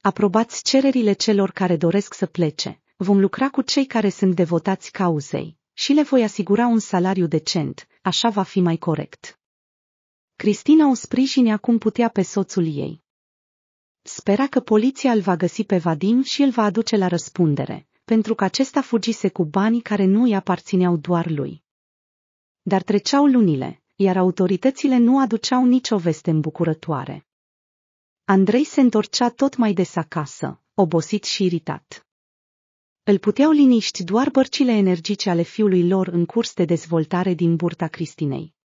Aprobați cererile celor care doresc să plece, vom lucra cu cei care sunt devotați cauzei și le voi asigura un salariu decent, așa va fi mai corect. Cristina o sprijine acum putea pe soțul ei. Spera că poliția îl va găsi pe Vadim și îl va aduce la răspundere, pentru că acesta fugise cu banii care nu îi aparțineau doar lui. Dar treceau lunile, iar autoritățile nu aduceau nicio veste îmbucurătoare. Andrei se întorcea tot mai des acasă, obosit și iritat. Îl puteau liniști doar bărcile energice ale fiului lor în curs de dezvoltare din burta Cristinei.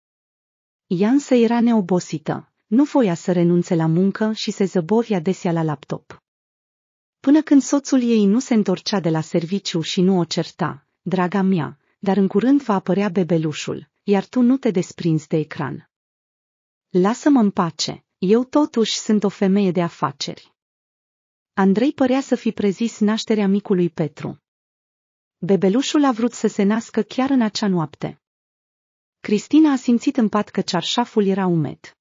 Iansă era neobosită, nu voia să renunțe la muncă și se zăbovi adesea la laptop. Până când soțul ei nu se întorcea de la serviciu și nu o certa, draga mea, dar în curând va apărea bebelușul, iar tu nu te desprinzi de ecran. Lasă-mă în pace, eu totuși sunt o femeie de afaceri. Andrei părea să fi prezis nașterea micului Petru. Bebelușul a vrut să se nască chiar în acea noapte. Cristina a simțit în pat că cearșaful era umed.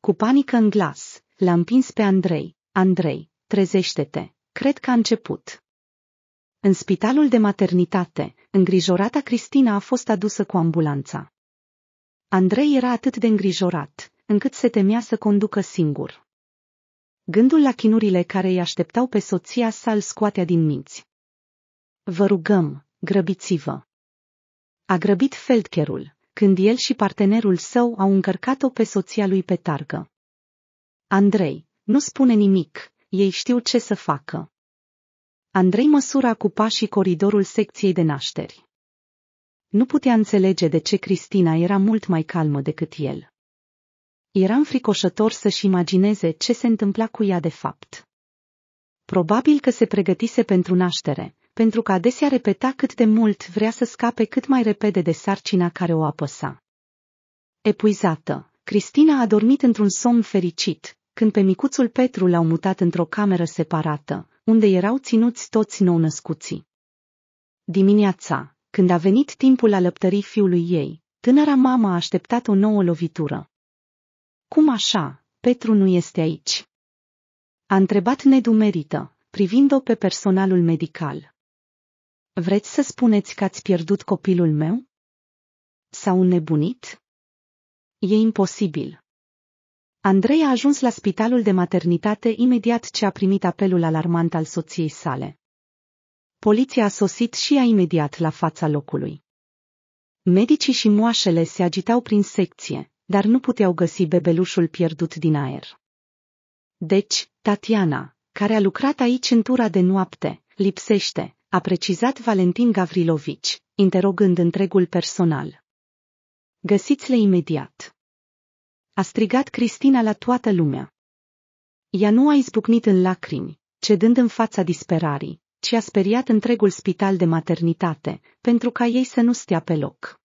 Cu panică în glas, l-a împins pe Andrei. Andrei, trezește-te, cred că a început. În spitalul de maternitate, îngrijorata Cristina a fost adusă cu ambulanța. Andrei era atât de îngrijorat, încât se temea să conducă singur. Gândul la chinurile care îi așteptau pe soția sa îl scoatea din minți. Vă rugăm, grăbiți-vă! A grăbit Feldkerul, când el și partenerul său au încărcat-o pe soția lui pe targă. Andrei, nu spune nimic, ei știu ce să facă. Andrei măsura cu pașii coridorul secției de nașteri. Nu putea înțelege de ce Cristina era mult mai calmă decât el. Era înfricoșător să-și imagineze ce se întâmpla cu ea de fapt. Probabil că se pregătise pentru naștere, pentru că adesea repeta cât de mult vrea să scape cât mai repede de sarcina care o apăsa. Epuizată, Cristina a dormit într-un somn fericit, când pe micuțul Petru l-au mutat într-o cameră separată, unde erau ținuți toți nou-născuții. Dimineața, când a venit timpul alăptării fiului ei, tânăra mama a așteptat o nouă lovitură. Cum așa, Petru nu este aici? A întrebat nedumerită, privind-o pe personalul medical. Vreți să spuneți că ați pierdut copilul meu? Sau un nebunit? E imposibil. Andrei a ajuns la spitalul de maternitate imediat ce a primit apelul alarmant al soției sale. Poliția a sosit și ea imediat la fața locului. Medicii și moașele se agitau prin secție, dar nu puteau găsi bebelușul pierdut din aer. Deci, Tatiana, care a lucrat aici în tura de noapte, lipsește, a precizat Valentin Gavrilovici, interogând întregul personal. Găsiți-le imediat! A strigat Cristina la toată lumea. Ea nu a izbucnit în lacrimi, cedând în fața disperarii, ci a speriat întregul spital de maternitate, pentru ca ei să nu stea pe loc.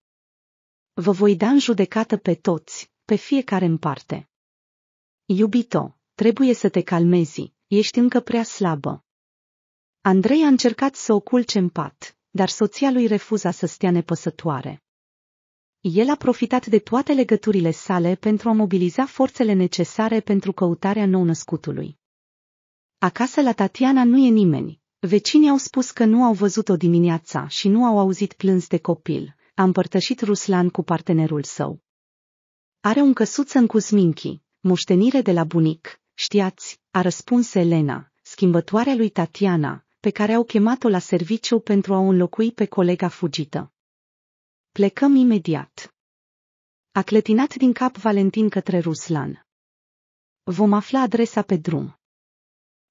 Vă voi da în judecată pe toți, pe fiecare în parte. Iubito, trebuie să te calmezi, ești încă prea slabă, Andrei a încercat să o culce în pat, dar soția lui refuza să stea nepăsătoare. El a profitat de toate legăturile sale pentru a mobiliza forțele necesare pentru căutarea nou-născutului. Acasă la Tatiana nu e nimeni. Vecinii au spus că nu au văzut-o dimineața și nu au auzit plâns de copil. A împărtășit Ruslan cu partenerul său. Are un căsuț în Cusminchi, moștenire de la bunic, știați, a răspuns Elena, schimbătoarea lui Tatiana, pe care au chemat-o la serviciu pentru a o înlocui pe colega fugită. Plecăm imediat. A clătinat din cap Valentin către Ruslan. Vom afla adresa pe drum.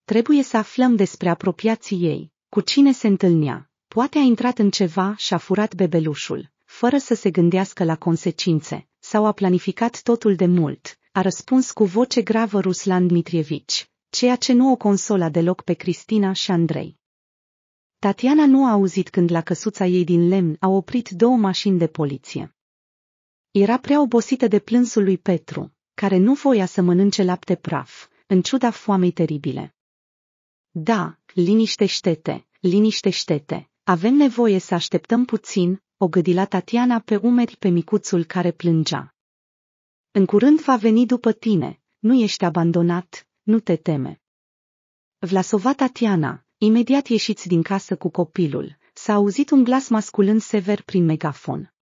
Trebuie să aflăm despre apropiații ei, cu cine se întâlnea. Poate a intrat în ceva și a furat bebelușul, fără să se gândească la consecințe, sau a planificat totul de mult, a răspuns cu voce gravă Ruslan Dmitrievici, ceea ce nu o consola deloc pe Cristina și Andrei. Tatiana nu a auzit când la căsuța ei din lemn au oprit două mașini de poliție. Era prea obosită de plânsul lui Petru, care nu voia să mănânce lapte praf, în ciuda foamei teribile. Da, liniștește-te, liniștește-te, avem nevoie să așteptăm puțin, o gâdila Tatiana pe umeri pe micuțul care plângea. În curând va veni după tine, nu ești abandonat, nu te teme. Vlasova Tatiana, Imediat ieșiți din casă cu copilul, s-a auzit un glas masculin sever prin megafon.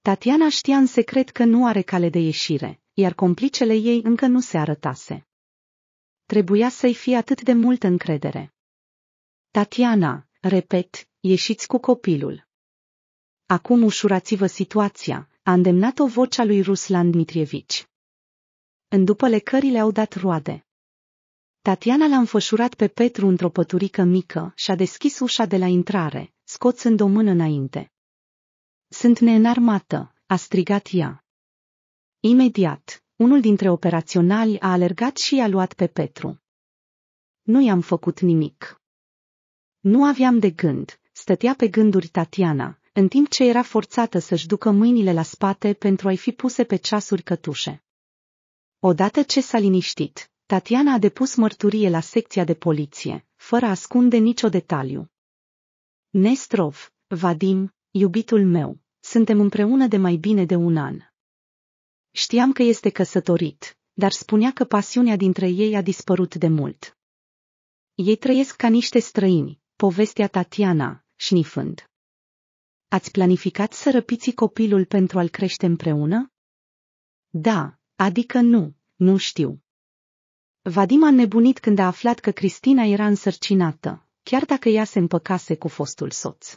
Tatiana știa în secret că nu are cale de ieșire, iar complicele ei încă nu se arătase. Trebuia să-i fie atât de multă încredere. Tatiana, repet, ieșiți cu copilul. Acum ușurați-vă situația, a îndemnat-o vocea lui Ruslan Dmitrievici. În după lecările au dat roade. Tatiana l-a înfășurat pe Petru într-o păturică mică și a deschis ușa de la intrare, scoțând o mână înainte. Sunt neînarmată, a strigat ea. Imediat, unul dintre operaționali a alergat și i-a luat pe Petru. Nu i-am făcut nimic. Nu aveam de gând, stătea pe gânduri Tatiana, în timp ce era forțată să-și ducă mâinile la spate pentru a-i fi puse pe ceasuri cătușe. Odată ce s-a liniștit, Tatiana a depus mărturie la secția de poliție, fără a ascunde nicio detaliu. Nestrov, Vadim, iubitul meu, suntem împreună de mai bine de un an. Știam că este căsătorit, dar spunea că pasiunea dintre ei a dispărut de mult. Ei trăiesc ca niște străini, povestea Tatiana, șnifând. Ați planificat să răpiți copilul pentru a-l crește împreună? Da, adică nu, nu știu, Vadim a nebunit când a aflat că Cristina era însărcinată, chiar dacă ea se împăcase cu fostul soț.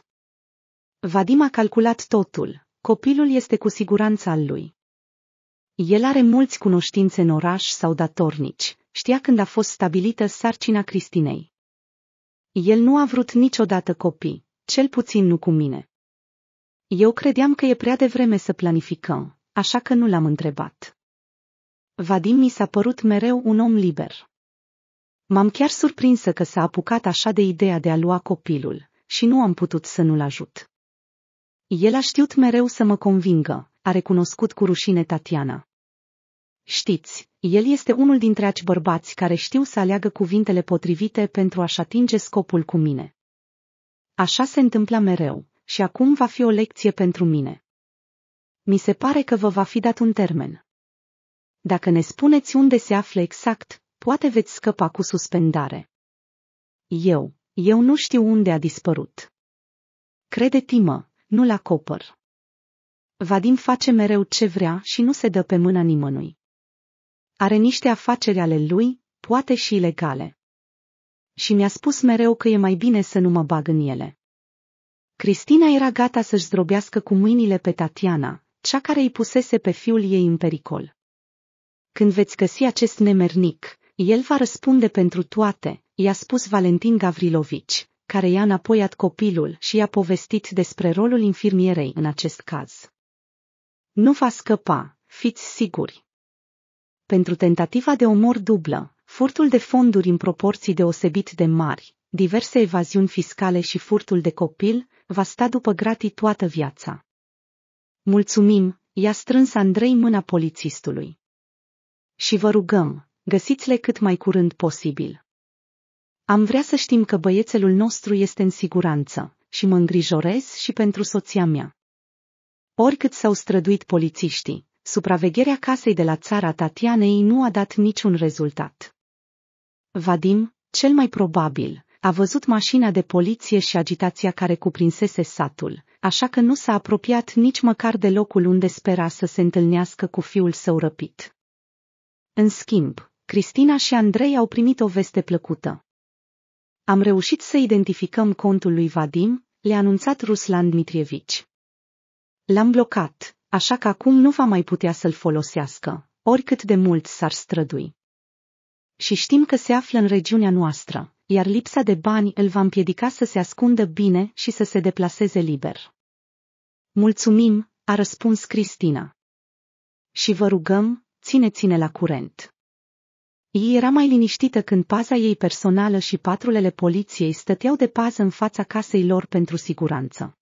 Vadim a calculat totul, copilul este cu siguranță al lui. El are mulți cunoștințe în oraș sau datornici, știa când a fost stabilită sarcina Cristinei. El nu a vrut niciodată copii, cel puțin nu cu mine. Eu credeam că e prea devreme să planificăm, așa că nu l-am întrebat. Vadim mi s-a părut mereu un om liber. M-am chiar surprinsă că s-a apucat așa de ideea de a lua copilul și nu am putut să nu-l ajut. El a știut mereu să mă convingă, a recunoscut cu rușine Tatiana. Știți, el este unul dintre aci bărbați care știu să aleagă cuvintele potrivite pentru a-și atinge scopul cu mine. Așa se întâmpla mereu și acum va fi o lecție pentru mine. Mi se pare că vă va fi dat un termen. Dacă ne spuneți unde se află exact, poate veți scăpa cu suspendare. Eu, eu nu știu unde a dispărut. Crede-ti-mă, nu la copăr. Vadim face mereu ce vrea și nu se dă pe mâna nimănui. Are niște afaceri ale lui, poate și ilegale. Și mi-a spus mereu că e mai bine să nu mă bag în ele. Cristina era gata să-și zdrobească cu mâinile pe Tatiana, cea care îi pusese pe fiul ei în pericol. Când veți găsi acest nemernic, el va răspunde pentru toate, i-a spus Valentin Gavrilovici, care i-a înapoiat copilul și i-a povestit despre rolul infirmierei în acest caz. Nu va scăpa, fiți siguri. Pentru tentativa de omor dublă, furtul de fonduri în proporții deosebit de mari, diverse evaziuni fiscale și furtul de copil, va sta după gratii toată viața. Mulțumim, i-a strâns Andrei mâna polițistului. Și vă rugăm, găsiți-le cât mai curând posibil. Am vrea să știm că băiețelul nostru este în siguranță și mă îngrijorez și pentru soția mea. Oricât s-au străduit polițiștii, supravegherea casei de la țara Tatianei nu a dat niciun rezultat. Vadim, cel mai probabil, a văzut mașina de poliție și agitația care cuprinsese satul, așa că nu s-a apropiat nici măcar de locul unde spera să se întâlnească cu fiul său răpit. În schimb, Cristina și Andrei au primit o veste plăcută. Am reușit să identificăm contul lui Vadim, le-a anunțat Ruslan Dmitrievici. L-am blocat, așa că acum nu va mai putea să-l folosească, oricât de mult s-ar strădui. Și știm că se află în regiunea noastră, iar lipsa de bani îl va împiedica să se ascundă bine și să se deplaseze liber. Mulțumim, a răspuns Cristina. Și vă rugăm, ține-ține la curent. Ei era mai liniștită când paza ei personală și patrulele poliției stăteau de pază în fața casei lor pentru siguranță.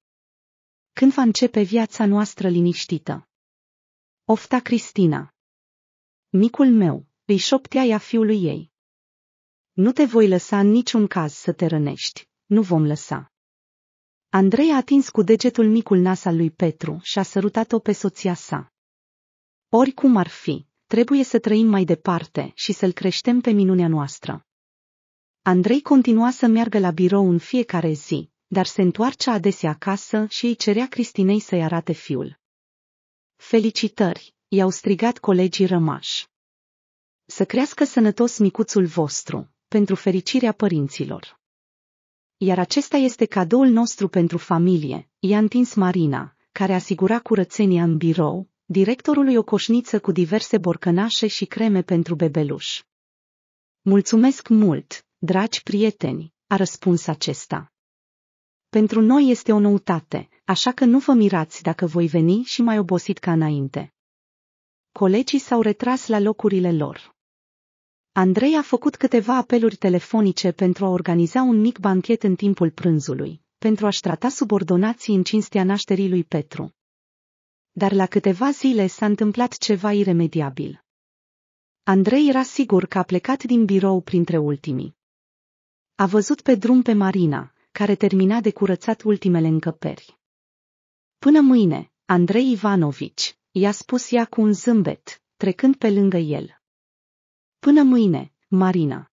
Când va începe viața noastră liniștită? Ofta Cristina. Micul meu, îi șoptea ea fiului ei. Nu te voi lăsa în niciun caz să te rănești, nu vom lăsa. Andrei a atins cu degetul micul nas al lui Petru și a sărutat-o pe soția sa. Oricum ar fi, trebuie să trăim mai departe și să-l creștem pe minunea noastră. Andrei continua să meargă la birou în fiecare zi, dar se întoarcea adesea acasă și îi cerea Cristinei să-i arate fiul. Felicitări, i-au strigat colegii rămași. Să crească sănătos micuțul vostru, pentru fericirea părinților. Iar acesta este cadoul nostru pentru familie, i-a întins Marina, care asigura curățenia în birou, directorului o coșniță cu diverse borcănașe și creme pentru bebeluș. Mulțumesc mult, dragi prieteni, a răspuns acesta. Pentru noi este o noutate, așa că nu vă mirați dacă voi veni și mai obosit ca înainte. Colegii s-au retras la locurile lor. Andrei a făcut câteva apeluri telefonice pentru a organiza un mic banchet în timpul prânzului, pentru a-și trata subordonații în cinstea nașterii lui Petru dar la câteva zile s-a întâmplat ceva iremediabil. Andrei era sigur că a plecat din birou printre ultimii. A văzut pe drum pe Marina, care termina de curățat ultimele încăperi. Până mâine, Andrei Ivanovici, i-a spus ea cu un zâmbet, trecând pe lângă el. Până mâine, Marina.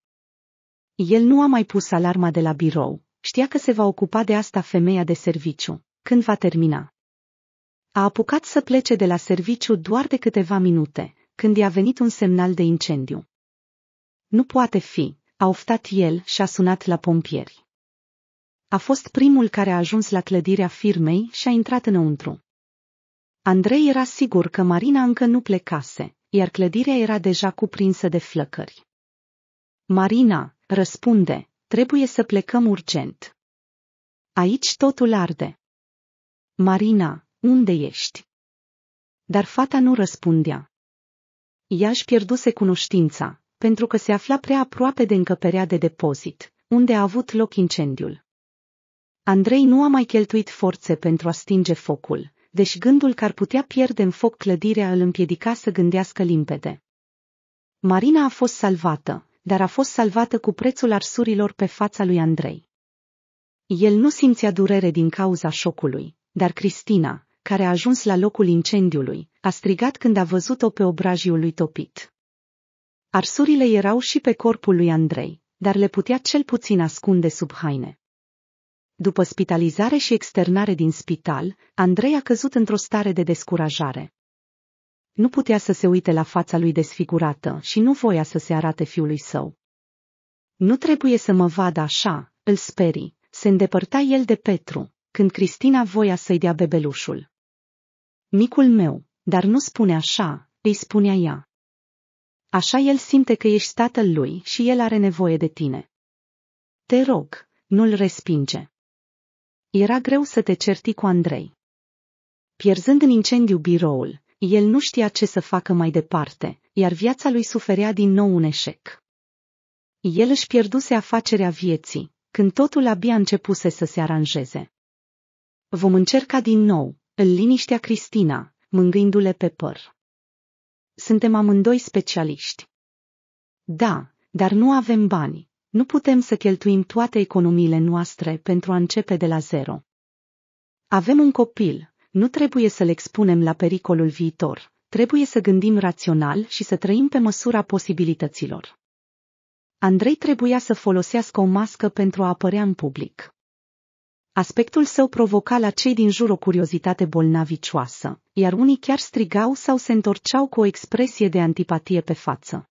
El nu a mai pus alarma de la birou, știa că se va ocupa de asta femeia de serviciu, când va termina. A apucat să plece de la serviciu doar de câteva minute, când i-a venit un semnal de incendiu. Nu poate fi, a oftat el și a sunat la pompieri. A fost primul care a ajuns la clădirea firmei și a intrat înăuntru. Andrei era sigur că Marina încă nu plecase, iar clădirea era deja cuprinsă de flăcări. Marina, răspunde, trebuie să plecăm urgent. Aici totul arde. Marina, unde ești? Dar fata nu răspundea. Ea își pierduse cunoștința, pentru că se afla prea aproape de încăperea de depozit, unde a avut loc incendiul. Andrei nu a mai cheltuit forțe pentru a stinge focul, deși gândul că ar putea pierde în foc clădirea îl împiedica să gândească limpede. Marina a fost salvată, dar a fost salvată cu prețul arsurilor pe fața lui Andrei. El nu simțea durere din cauza șocului, dar Cristina, care a ajuns la locul incendiului, a strigat când a văzut-o pe obrajiul lui topit. Arsurile erau și pe corpul lui Andrei, dar le putea cel puțin ascunde sub haine. După spitalizare și externare din spital, Andrei a căzut într-o stare de descurajare. Nu putea să se uite la fața lui desfigurată și nu voia să se arate fiului său. Nu trebuie să mă vadă așa, îl sperii, se îndepărta el de Petru, când Cristina voia să-i dea bebelușul. Micul meu, dar nu spune așa, îi spunea ea. Așa el simte că ești tatăl lui și el are nevoie de tine. Te rog, nu-l respinge. Era greu să te certi cu Andrei. Pierzând în incendiu biroul, el nu știa ce să facă mai departe, iar viața lui suferea din nou un eșec. El își pierduse afacerea vieții, când totul abia începuse să se aranjeze. Vom încerca din nou, îl liniștea Cristina, mângâindu-le pe păr. Suntem amândoi specialiști. Da, dar nu avem bani. Nu putem să cheltuim toate economiile noastre pentru a începe de la zero. Avem un copil, nu trebuie să-l expunem la pericolul viitor, trebuie să gândim rațional și să trăim pe măsura posibilităților. Andrei trebuia să folosească o mască pentru a apărea în public. Aspectul său provoca la cei din jur o curiozitate bolnavicioasă, iar unii chiar strigau sau se întorceau cu o expresie de antipatie pe față.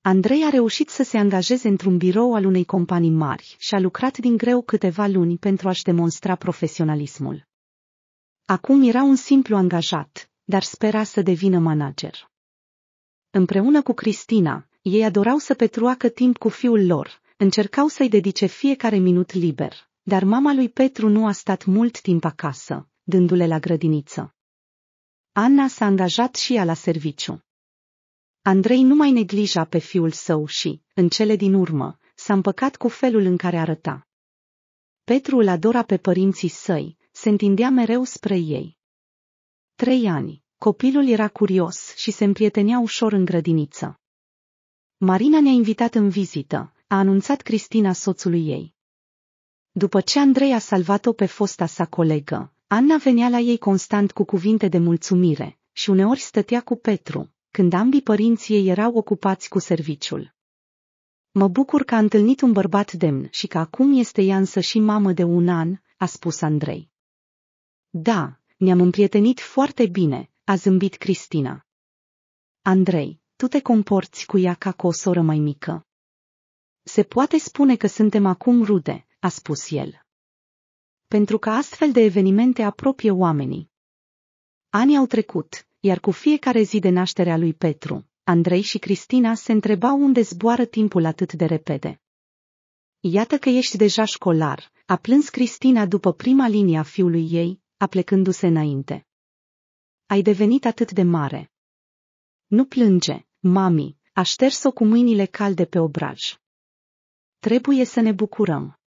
Andrei a reușit să se angajeze într-un birou al unei companii mari și a lucrat din greu câteva luni pentru a-și demonstra profesionalismul. Acum era un simplu angajat, dar spera să devină manager. Împreună cu Cristina, ei adorau să petruacă timp cu fiul lor, încercau să-i dedice fiecare minut liber, dar mama lui Petru nu a stat mult timp acasă, dându-le la grădiniță. Anna s-a angajat și ea la serviciu. Andrei nu mai neglija pe fiul său și, în cele din urmă, s-a împăcat cu felul în care arăta. Petru îl adora pe părinții săi, se întindea mereu spre ei. Trei ani, copilul era curios și se împrietenea ușor în grădiniță. Marina ne-a invitat în vizită, a anunțat Cristina soțului ei. După ce Andrei a salvat-o pe fosta sa colegă, Anna venea la ei constant cu cuvinte de mulțumire și uneori stătea cu Petru, când ambii părinții ei erau ocupați cu serviciul. Mă bucur că a întâlnit un bărbat demn și că acum este ea însă și mamă de un an, a spus Andrei. Da, ne-am împrietenit foarte bine, a zâmbit Cristina. Andrei, tu te comporți cu ea ca cu o soră mai mică. Se poate spune că suntem acum rude, a spus el. Pentru că astfel de evenimente apropie oamenii. Anii au trecut, iar cu fiecare zi de nașterea lui Petru, Andrei și Cristina se întrebau unde zboară timpul atât de repede. Iată că ești deja școlar, a plâns Cristina după prima linie a fiului ei, aplecându-se înainte. Ai devenit atât de mare. Nu plânge, mami, a șters-o cu mâinile calde pe obraj. Trebuie să ne bucurăm.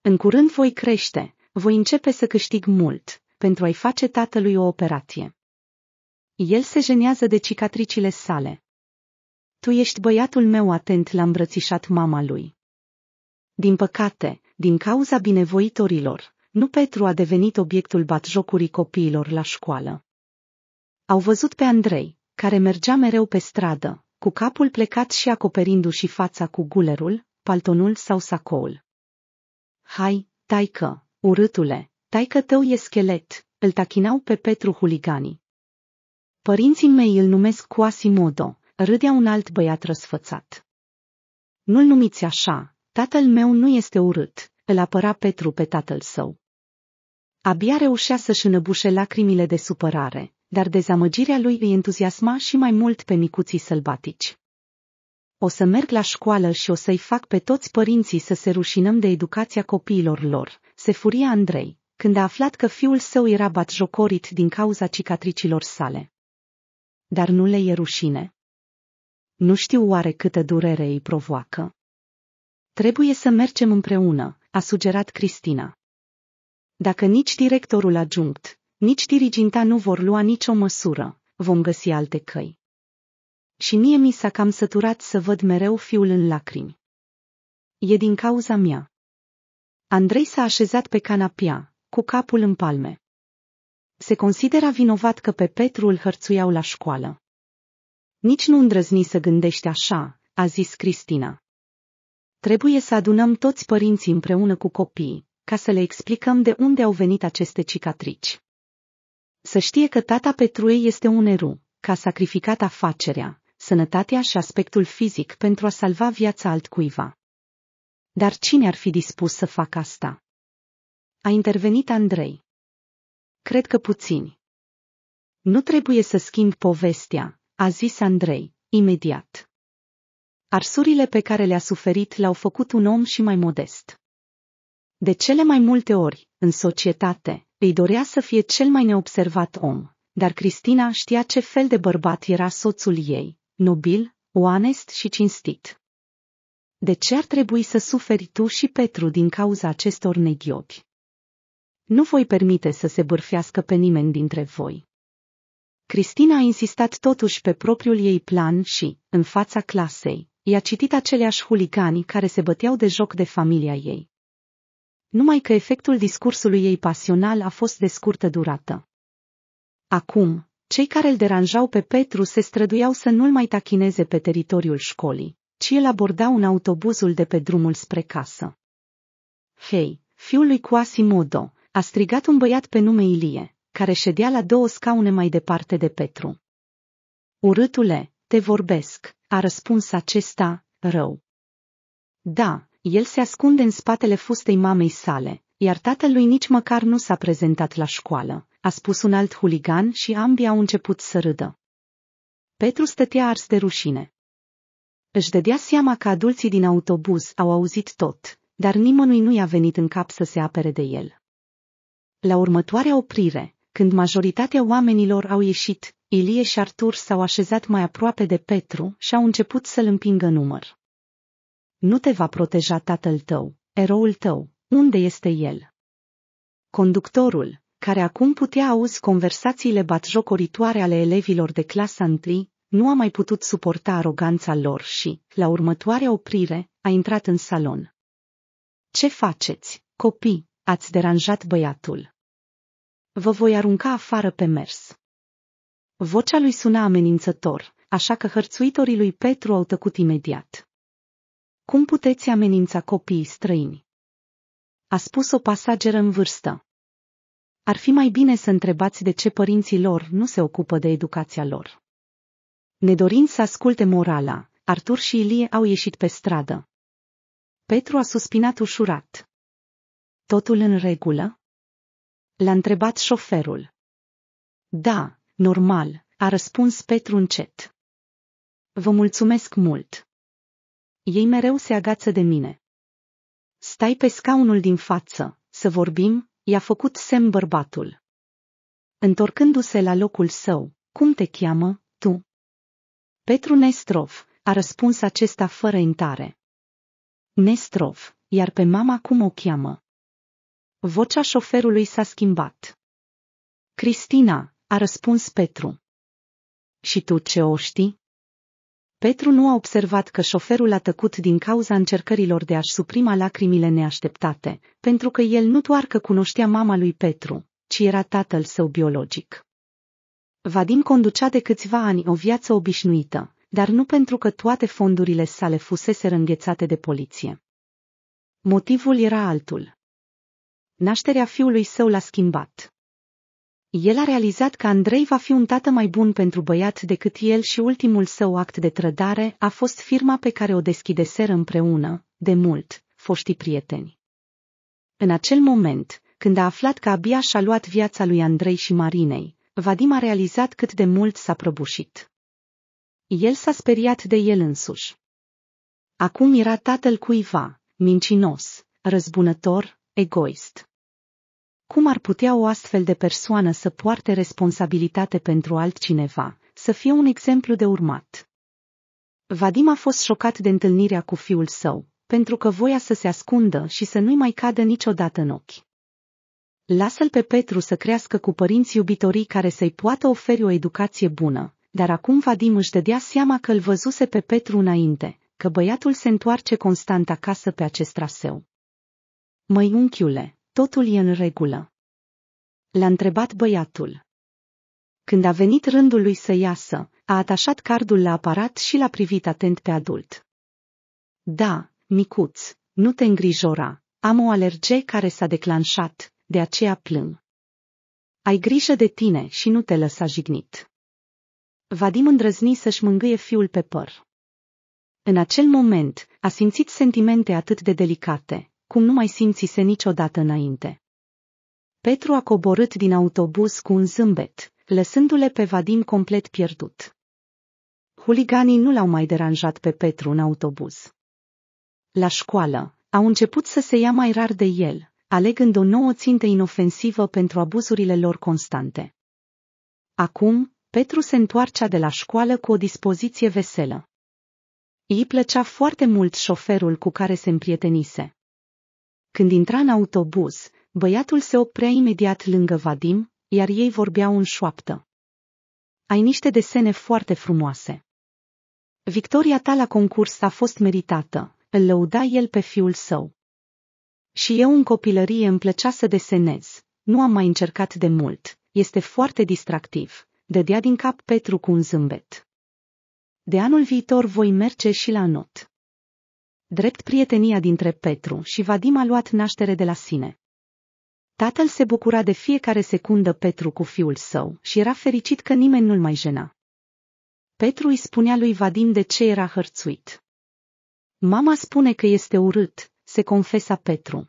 În curând voi crește, voi începe să câștig mult, pentru a-i face tatălui o operație. El se jenează de cicatricile sale. Tu ești băiatul meu atent, la îmbrățișat mama lui. Din păcate, din cauza binevoitorilor, nu Petru a devenit obiectul batjocurii copiilor la școală. Au văzut pe Andrei, care mergea mereu pe stradă, cu capul plecat și acoperindu-și fața cu gulerul, paltonul sau sacoul. Hai, taică, urâtule, taică tău e schelet, îl tachinau pe Petru huliganii. Părinții mei îl numesc Quasimodo, râdea un alt băiat răsfățat. Nu-l numiți așa, tatăl meu nu este urât, îl apăra Petru pe tatăl său. Abia reușea să-și înăbușe lacrimile de supărare, dar dezamăgirea lui îi entuziasma și mai mult pe micuții sălbatici o să merg la școală și o să-i fac pe toți părinții să se rușinăm de educația copiilor lor, se furia Andrei, când a aflat că fiul său era batjocorit din cauza cicatricilor sale. Dar nu le e rușine. Nu știu oare câtă durere îi provoacă. Trebuie să mergem împreună, a sugerat Cristina. Dacă nici directorul adjunct, nici diriginta nu vor lua nicio măsură, vom găsi alte căi. Și mie mi s-a cam săturat să văd mereu fiul în lacrimi. E din cauza mea. Andrei s-a așezat pe canapia, cu capul în palme. Se considera vinovat că pe Petru îl hărțuiau la școală. Nici nu îndrăzni să gândești așa, a zis Cristina. Trebuie să adunăm toți părinții împreună cu copiii, ca să le explicăm de unde au venit aceste cicatrici. Să știe că tata Petruei este un eru, că a sacrificat afacerea, sănătatea și aspectul fizic pentru a salva viața altcuiva. Dar cine ar fi dispus să facă asta? A intervenit Andrei. Cred că puțini. Nu trebuie să schimb povestea, a zis Andrei, imediat. Arsurile pe care le-a suferit l-au făcut un om și mai modest. De cele mai multe ori, în societate, îi dorea să fie cel mai neobservat om, dar Cristina știa ce fel de bărbat era soțul ei nobil, onest și cinstit. De ce ar trebui să suferi tu și Petru din cauza acestor neghiobi? Nu voi permite să se bârfească pe nimeni dintre voi. Cristina a insistat totuși pe propriul ei plan și, în fața clasei, i-a citit aceleași huligani care se băteau de joc de familia ei. Numai că efectul discursului ei pasional a fost de scurtă durată. Acum, cei care îl deranjau pe Petru se străduiau să nu-l mai tachineze pe teritoriul școlii, ci el aborda un autobuzul de pe drumul spre casă. Hei, fiul lui Quasimodo, a strigat un băiat pe nume Ilie, care ședea la două scaune mai departe de Petru. Urâtule, te vorbesc, a răspuns acesta, rău. Da, el se ascunde în spatele fustei mamei sale, iar tatălui nici măcar nu s-a prezentat la școală a spus un alt huligan și ambii au început să râdă. Petru stătea ars de rușine. Își dădea seama că adulții din autobuz au auzit tot, dar nimănui nu i-a venit în cap să se apere de el. La următoarea oprire, când majoritatea oamenilor au ieșit, Ilie și Artur s-au așezat mai aproape de Petru și au început să-l împingă număr. Nu te va proteja tatăl tău, eroul tău, unde este el? Conductorul, care acum putea auzi conversațiile batjocoritoare ale elevilor de clasa întâi, nu a mai putut suporta aroganța lor și, la următoarea oprire, a intrat în salon. Ce faceți, copii? Ați deranjat băiatul. Vă voi arunca afară pe mers. Vocea lui suna amenințător, așa că hărțuitorii lui Petru au tăcut imediat. Cum puteți amenința copiii străini? A spus o pasageră în vârstă. Ar fi mai bine să întrebați de ce părinții lor nu se ocupă de educația lor. Nedorind să asculte morala, Artur și Ilie au ieșit pe stradă. Petru a suspinat ușurat. Totul în regulă? L-a întrebat șoferul. Da, normal, a răspuns Petru încet. Vă mulțumesc mult. Ei mereu se agață de mine. Stai pe scaunul din față, să vorbim, i-a făcut semn bărbatul. Întorcându-se la locul său, cum te cheamă, tu? Petru Nestrov, a răspuns acesta fără intare. Nestrov, iar pe mama cum o cheamă? Vocea șoferului s-a schimbat. Cristina, a răspuns Petru. Și tu ce o știi? Petru nu a observat că șoferul a tăcut din cauza încercărilor de a-și suprima lacrimile neașteptate, pentru că el nu doar că cunoștea mama lui Petru, ci era tatăl său biologic. Vadim conducea de câțiva ani o viață obișnuită, dar nu pentru că toate fondurile sale fusese înghețate de poliție. Motivul era altul. Nașterea fiului său l-a schimbat. El a realizat că Andrei va fi un tată mai bun pentru băiat decât el și ultimul său act de trădare a fost firma pe care o deschideseră împreună, de mult, foștii prieteni. În acel moment, când a aflat că abia și-a luat viața lui Andrei și Marinei, Vadim a realizat cât de mult s-a prăbușit. El s-a speriat de el însuși. Acum era tatăl cuiva, mincinos, răzbunător, egoist. Cum ar putea o astfel de persoană să poarte responsabilitate pentru altcineva, să fie un exemplu de urmat? Vadim a fost șocat de întâlnirea cu fiul său, pentru că voia să se ascundă și să nu-i mai cadă niciodată în ochi. Lasă-l pe Petru să crească cu părinți iubitorii care să-i poată oferi o educație bună, dar acum Vadim își dădea seama că îl văzuse pe Petru înainte, că băiatul se întoarce constant acasă pe acest traseu. Măi unchiule, Totul e în regulă. L-a întrebat băiatul. Când a venit rândul lui să iasă, a atașat cardul la aparat și l-a privit atent pe adult. Da, micuț, nu te îngrijora, am o alergie care s-a declanșat, de aceea plâng. Ai grijă de tine și nu te lăsa jignit. Vadim îndrăzni să-și mângâie fiul pe păr. În acel moment, a simțit sentimente atât de delicate, cum nu mai simțise niciodată înainte. Petru a coborât din autobuz cu un zâmbet, lăsându-le pe Vadim complet pierdut. Huliganii nu l-au mai deranjat pe Petru în autobuz. La școală, au început să se ia mai rar de el, alegând o nouă țintă inofensivă pentru abuzurile lor constante. Acum, Petru se întoarcea de la școală cu o dispoziție veselă. Îi plăcea foarte mult șoferul cu care se împrietenise. Când intra în autobuz, băiatul se oprea imediat lângă Vadim, iar ei vorbeau în șoaptă. Ai niște desene foarte frumoase. Victoria ta la concurs a fost meritată, îl lăuda el pe fiul său. Și eu în copilărie îmi plăcea să desenez, nu am mai încercat de mult, este foarte distractiv, dădea din cap Petru cu un zâmbet. De anul viitor voi merge și la not. Drept prietenia dintre Petru și Vadim a luat naștere de la sine. Tatăl se bucura de fiecare secundă Petru cu fiul său și era fericit că nimeni nu-l mai jena. Petru îi spunea lui Vadim de ce era hărțuit. Mama spune că este urât, se confesa Petru.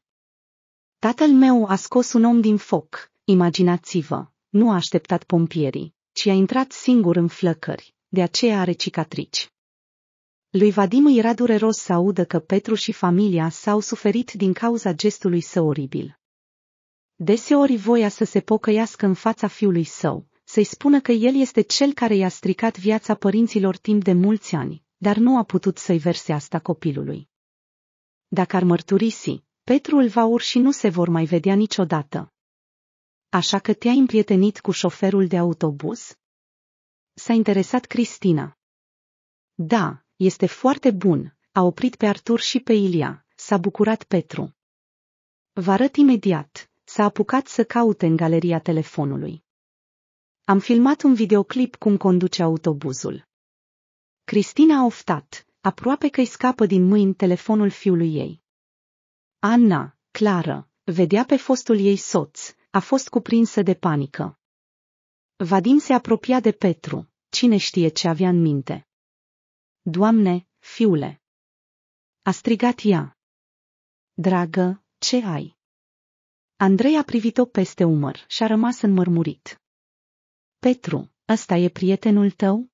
Tatăl meu a scos un om din foc, imaginați-vă, nu a așteptat pompierii, ci a intrat singur în flăcări, de aceea are cicatrici. Lui Vadim îi era dureros să audă că Petru și familia s-au suferit din cauza gestului său oribil. Deseori voia să se pocăiască în fața fiului său, să-i spună că el este cel care i-a stricat viața părinților timp de mulți ani, dar nu a putut să-i verse asta copilului. Dacă ar mărturisi, Petru îl va urși nu se vor mai vedea niciodată. Așa că te-ai împrietenit cu șoferul de autobuz? S-a interesat Cristina. Da, este foarte bun, a oprit pe Artur și pe Ilia, s-a bucurat Petru. Vă arăt imediat, s-a apucat să caute în galeria telefonului. Am filmat un videoclip cum conduce autobuzul. Cristina a oftat, aproape că-i scapă din mâini telefonul fiului ei. Anna, clară, vedea pe fostul ei soț, a fost cuprinsă de panică. Vadim se apropia de Petru, cine știe ce avea în minte. Doamne, fiule! A strigat ea. Dragă, ce ai? Andrei a privit-o peste umăr și a rămas înmărmurit. Petru, ăsta e prietenul tău?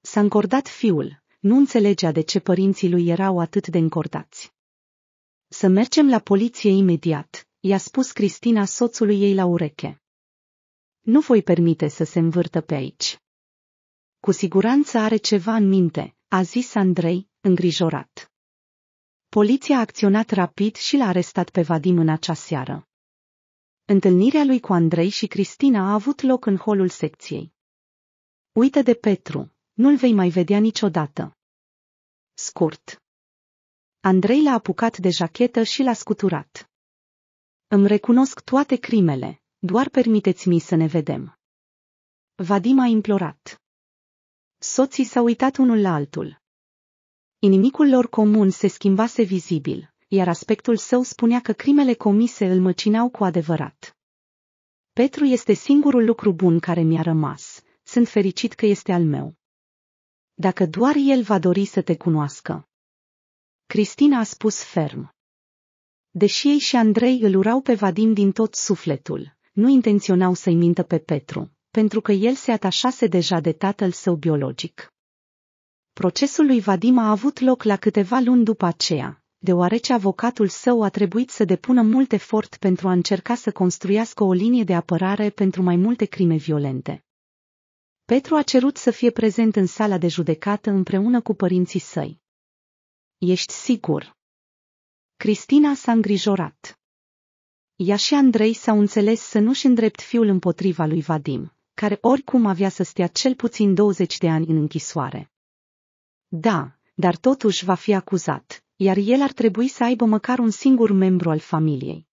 S-a încordat fiul, nu înțelegea de ce părinții lui erau atât de încordați. Să mergem la poliție imediat, i-a spus Cristina soțului ei la ureche. Nu voi permite să se învârtă pe aici. Cu siguranță are ceva în minte, a zis Andrei, îngrijorat. Poliția a acționat rapid și l-a arestat pe Vadim în acea seară. Întâlnirea lui cu Andrei și Cristina a avut loc în holul secției. Uită de Petru, nu-l vei mai vedea niciodată. Scurt. Andrei l-a apucat de jachetă și l-a scuturat. Îmi recunosc toate crimele, doar permiteți-mi să ne vedem. Vadim a implorat. Soții s-au uitat unul la altul. Inimicul lor comun se schimbase vizibil, iar aspectul său spunea că crimele comise îl măcinau cu adevărat. Petru este singurul lucru bun care mi-a rămas. Sunt fericit că este al meu. Dacă doar el va dori să te cunoască. Cristina a spus ferm. Deși ei și Andrei îl urau pe Vadim din tot sufletul, nu intenționau să-i mintă pe Petru pentru că el se atașase deja de tatăl său biologic. Procesul lui Vadim a avut loc la câteva luni după aceea, deoarece avocatul său a trebuit să depună mult efort pentru a încerca să construiască o linie de apărare pentru mai multe crime violente. Petru a cerut să fie prezent în sala de judecată împreună cu părinții săi. Ești sigur? Cristina s-a îngrijorat. Ea și Andrei s-au înțeles să nu-și îndrept fiul împotriva lui Vadim, care oricum avea să stea cel puțin 20 de ani în închisoare. Da, dar totuși va fi acuzat, iar el ar trebui să aibă măcar un singur membru al familiei.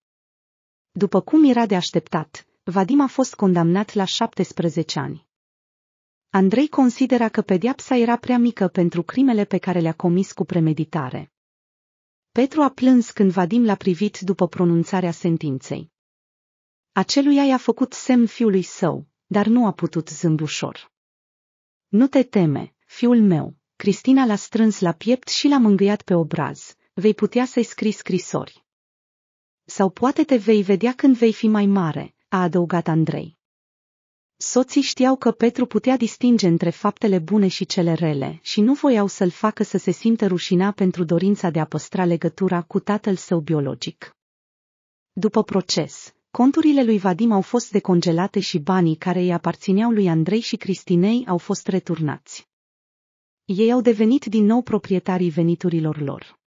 După cum era de așteptat, Vadim a fost condamnat la 17 ani. Andrei considera că pediapsa era prea mică pentru crimele pe care le-a comis cu premeditare. Petru a plâns când Vadim l-a privit după pronunțarea sentinței. Aceluia i-a făcut semn fiului său, dar nu a putut zâmbi ușor. Nu te teme, fiul meu, Cristina l-a strâns la piept și l-a mângâiat pe obraz, vei putea să-i scrii scrisori. Sau poate te vei vedea când vei fi mai mare, a adăugat Andrei. Soții știau că Petru putea distinge între faptele bune și cele rele și nu voiau să-l facă să se simtă rușina pentru dorința de a păstra legătura cu tatăl său biologic. După proces, Conturile lui Vadim au fost decongelate și banii care îi aparțineau lui Andrei și Cristinei au fost returnați. Ei au devenit din nou proprietarii veniturilor lor.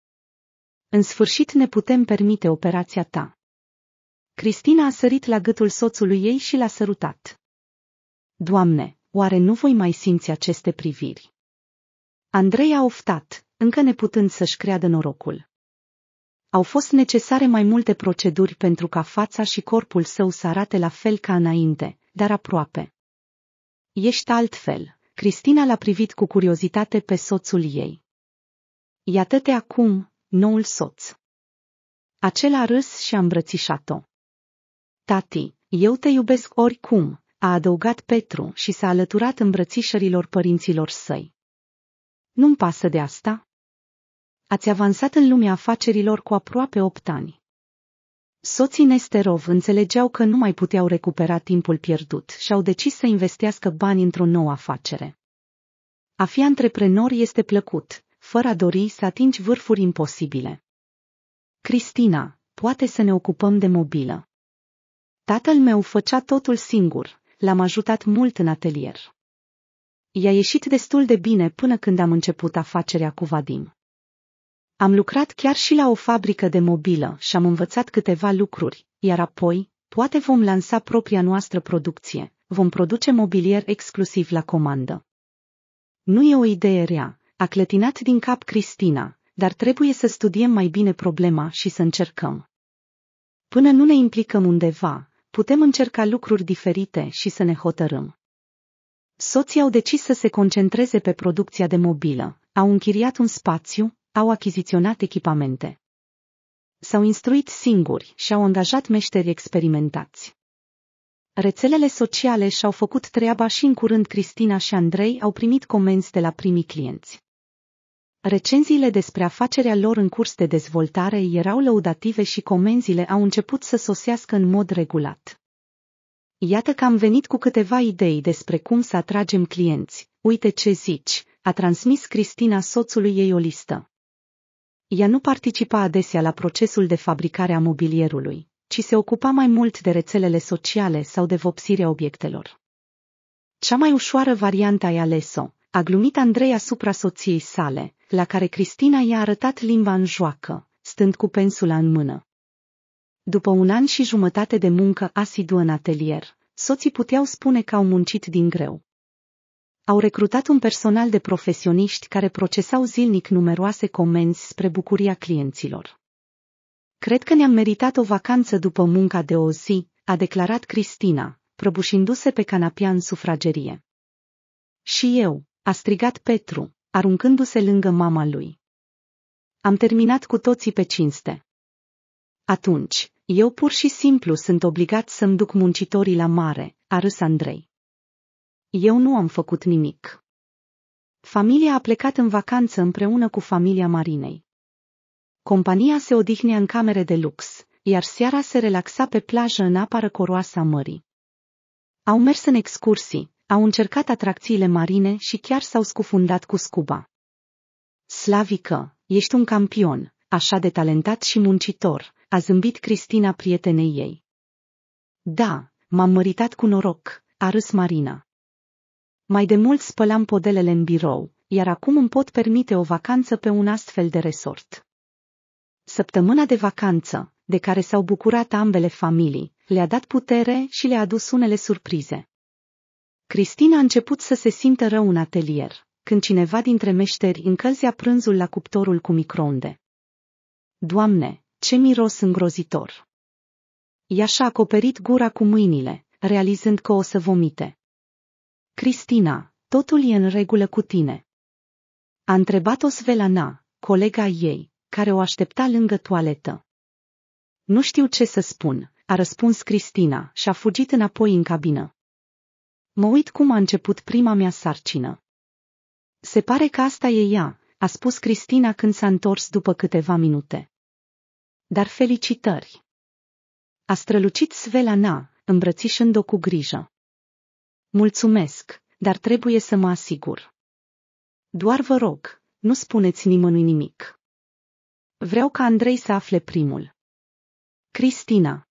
În sfârșit ne putem permite operația ta. Cristina a sărit la gâtul soțului ei și l-a sărutat. Doamne, oare nu voi mai simți aceste priviri? Andrei a oftat, încă neputând să-și creadă norocul au fost necesare mai multe proceduri pentru ca fața și corpul său să arate la fel ca înainte, dar aproape. Ești altfel. Cristina l-a privit cu curiozitate pe soțul ei. Iată-te acum, noul soț. Acela a râs și a îmbrățișat-o. Tati, eu te iubesc oricum, a adăugat Petru și s-a alăturat îmbrățișărilor părinților săi. Nu-mi pasă de asta, Ați avansat în lumea afacerilor cu aproape opt ani. Soții Nesterov înțelegeau că nu mai puteau recupera timpul pierdut și au decis să investească bani într-o nouă afacere. A fi antreprenor este plăcut, fără a dori să atingi vârfuri imposibile. Cristina, poate să ne ocupăm de mobilă. Tatăl meu făcea totul singur, l-am ajutat mult în atelier. I-a ieșit destul de bine până când am început afacerea cu Vadim. Am lucrat chiar și la o fabrică de mobilă și am învățat câteva lucruri, iar apoi, poate vom lansa propria noastră producție, vom produce mobilier exclusiv la comandă. Nu e o idee rea, a clătinat din cap Cristina, dar trebuie să studiem mai bine problema și să încercăm. Până nu ne implicăm undeva, putem încerca lucruri diferite și să ne hotărâm. Soții au decis să se concentreze pe producția de mobilă, au închiriat un spațiu, au achiziționat echipamente. S-au instruit singuri și au angajat meșteri experimentați. Rețelele sociale și-au făcut treaba și în curând Cristina și Andrei au primit comenzi de la primii clienți. Recenziile despre afacerea lor în curs de dezvoltare erau lăudative și comenzile au început să sosească în mod regulat. Iată că am venit cu câteva idei despre cum să atragem clienți, uite ce zici, a transmis Cristina soțului ei o listă. Ea nu participa adesea la procesul de fabricare a mobilierului, ci se ocupa mai mult de rețelele sociale sau de vopsirea obiectelor. Cea mai ușoară variantă ai ales-o, a glumit Andrei asupra soției sale, la care Cristina i-a arătat limba în joacă, stând cu pensula în mână. După un an și jumătate de muncă asiduă în atelier, soții puteau spune că au muncit din greu au recrutat un personal de profesioniști care procesau zilnic numeroase comenzi spre bucuria clienților. Cred că ne-am meritat o vacanță după munca de o zi, a declarat Cristina, prăbușindu-se pe canapia în sufragerie. Și eu, a strigat Petru, aruncându-se lângă mama lui. Am terminat cu toții pe cinste. Atunci, eu pur și simplu sunt obligat să-mi duc muncitorii la mare, a râs Andrei. Eu nu am făcut nimic. Familia a plecat în vacanță împreună cu familia Marinei. Compania se odihnea în camere de lux, iar seara se relaxa pe plajă în apa răcoroasă a mării. Au mers în excursii, au încercat atracțiile marine și chiar s-au scufundat cu scuba. Slavică, ești un campion, așa de talentat și muncitor, a zâmbit Cristina prietenei ei. Da, m-am măritat cu noroc, a râs Marina. Mai de mult spălam podelele în birou, iar acum îmi pot permite o vacanță pe un astfel de resort. Săptămâna de vacanță, de care s-au bucurat ambele familii, le-a dat putere și le-a adus unele surprize. Cristina a început să se simtă rău în atelier, când cineva dintre meșteri încălzea prânzul la cuptorul cu microonde. Doamne, ce miros îngrozitor! și-a acoperit gura cu mâinile, realizând că o să vomite. Cristina, totul e în regulă cu tine. A întrebat-o Svelana, colega ei, care o aștepta lângă toaletă. Nu știu ce să spun, a răspuns Cristina și a fugit înapoi în cabină. Mă uit cum a început prima mea sarcină. Se pare că asta e ea, a spus Cristina când s-a întors după câteva minute. Dar felicitări! A strălucit Svelana, îmbrățișând-o cu grijă. Mulțumesc, dar trebuie să mă asigur. Doar vă rog, nu spuneți nimănui nimic. Vreau ca Andrei să afle primul. Cristina.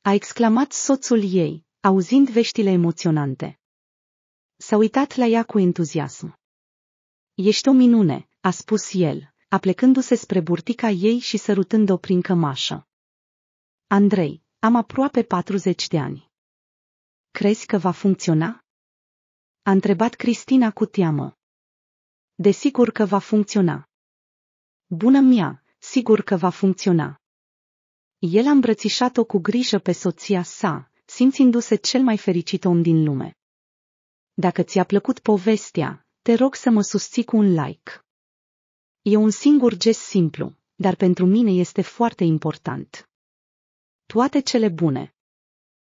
A exclamat soțul ei, auzind veștile emoționante. S-a uitat la ea cu entuziasm. Ești o minune, a spus el, aplecându-se spre burtica ei și sărutând-o prin cămașă. Andrei, am aproape 40 de ani. Crezi că va funcționa? A întrebat Cristina cu teamă. Desigur că va funcționa. Bună mea, sigur că va funcționa. El a îmbrățișat-o cu grijă pe soția sa, simțindu-se cel mai fericit om din lume. Dacă ți-a plăcut povestea, te rog să mă susții cu un like. E un singur gest simplu, dar pentru mine este foarte important. Toate cele bune!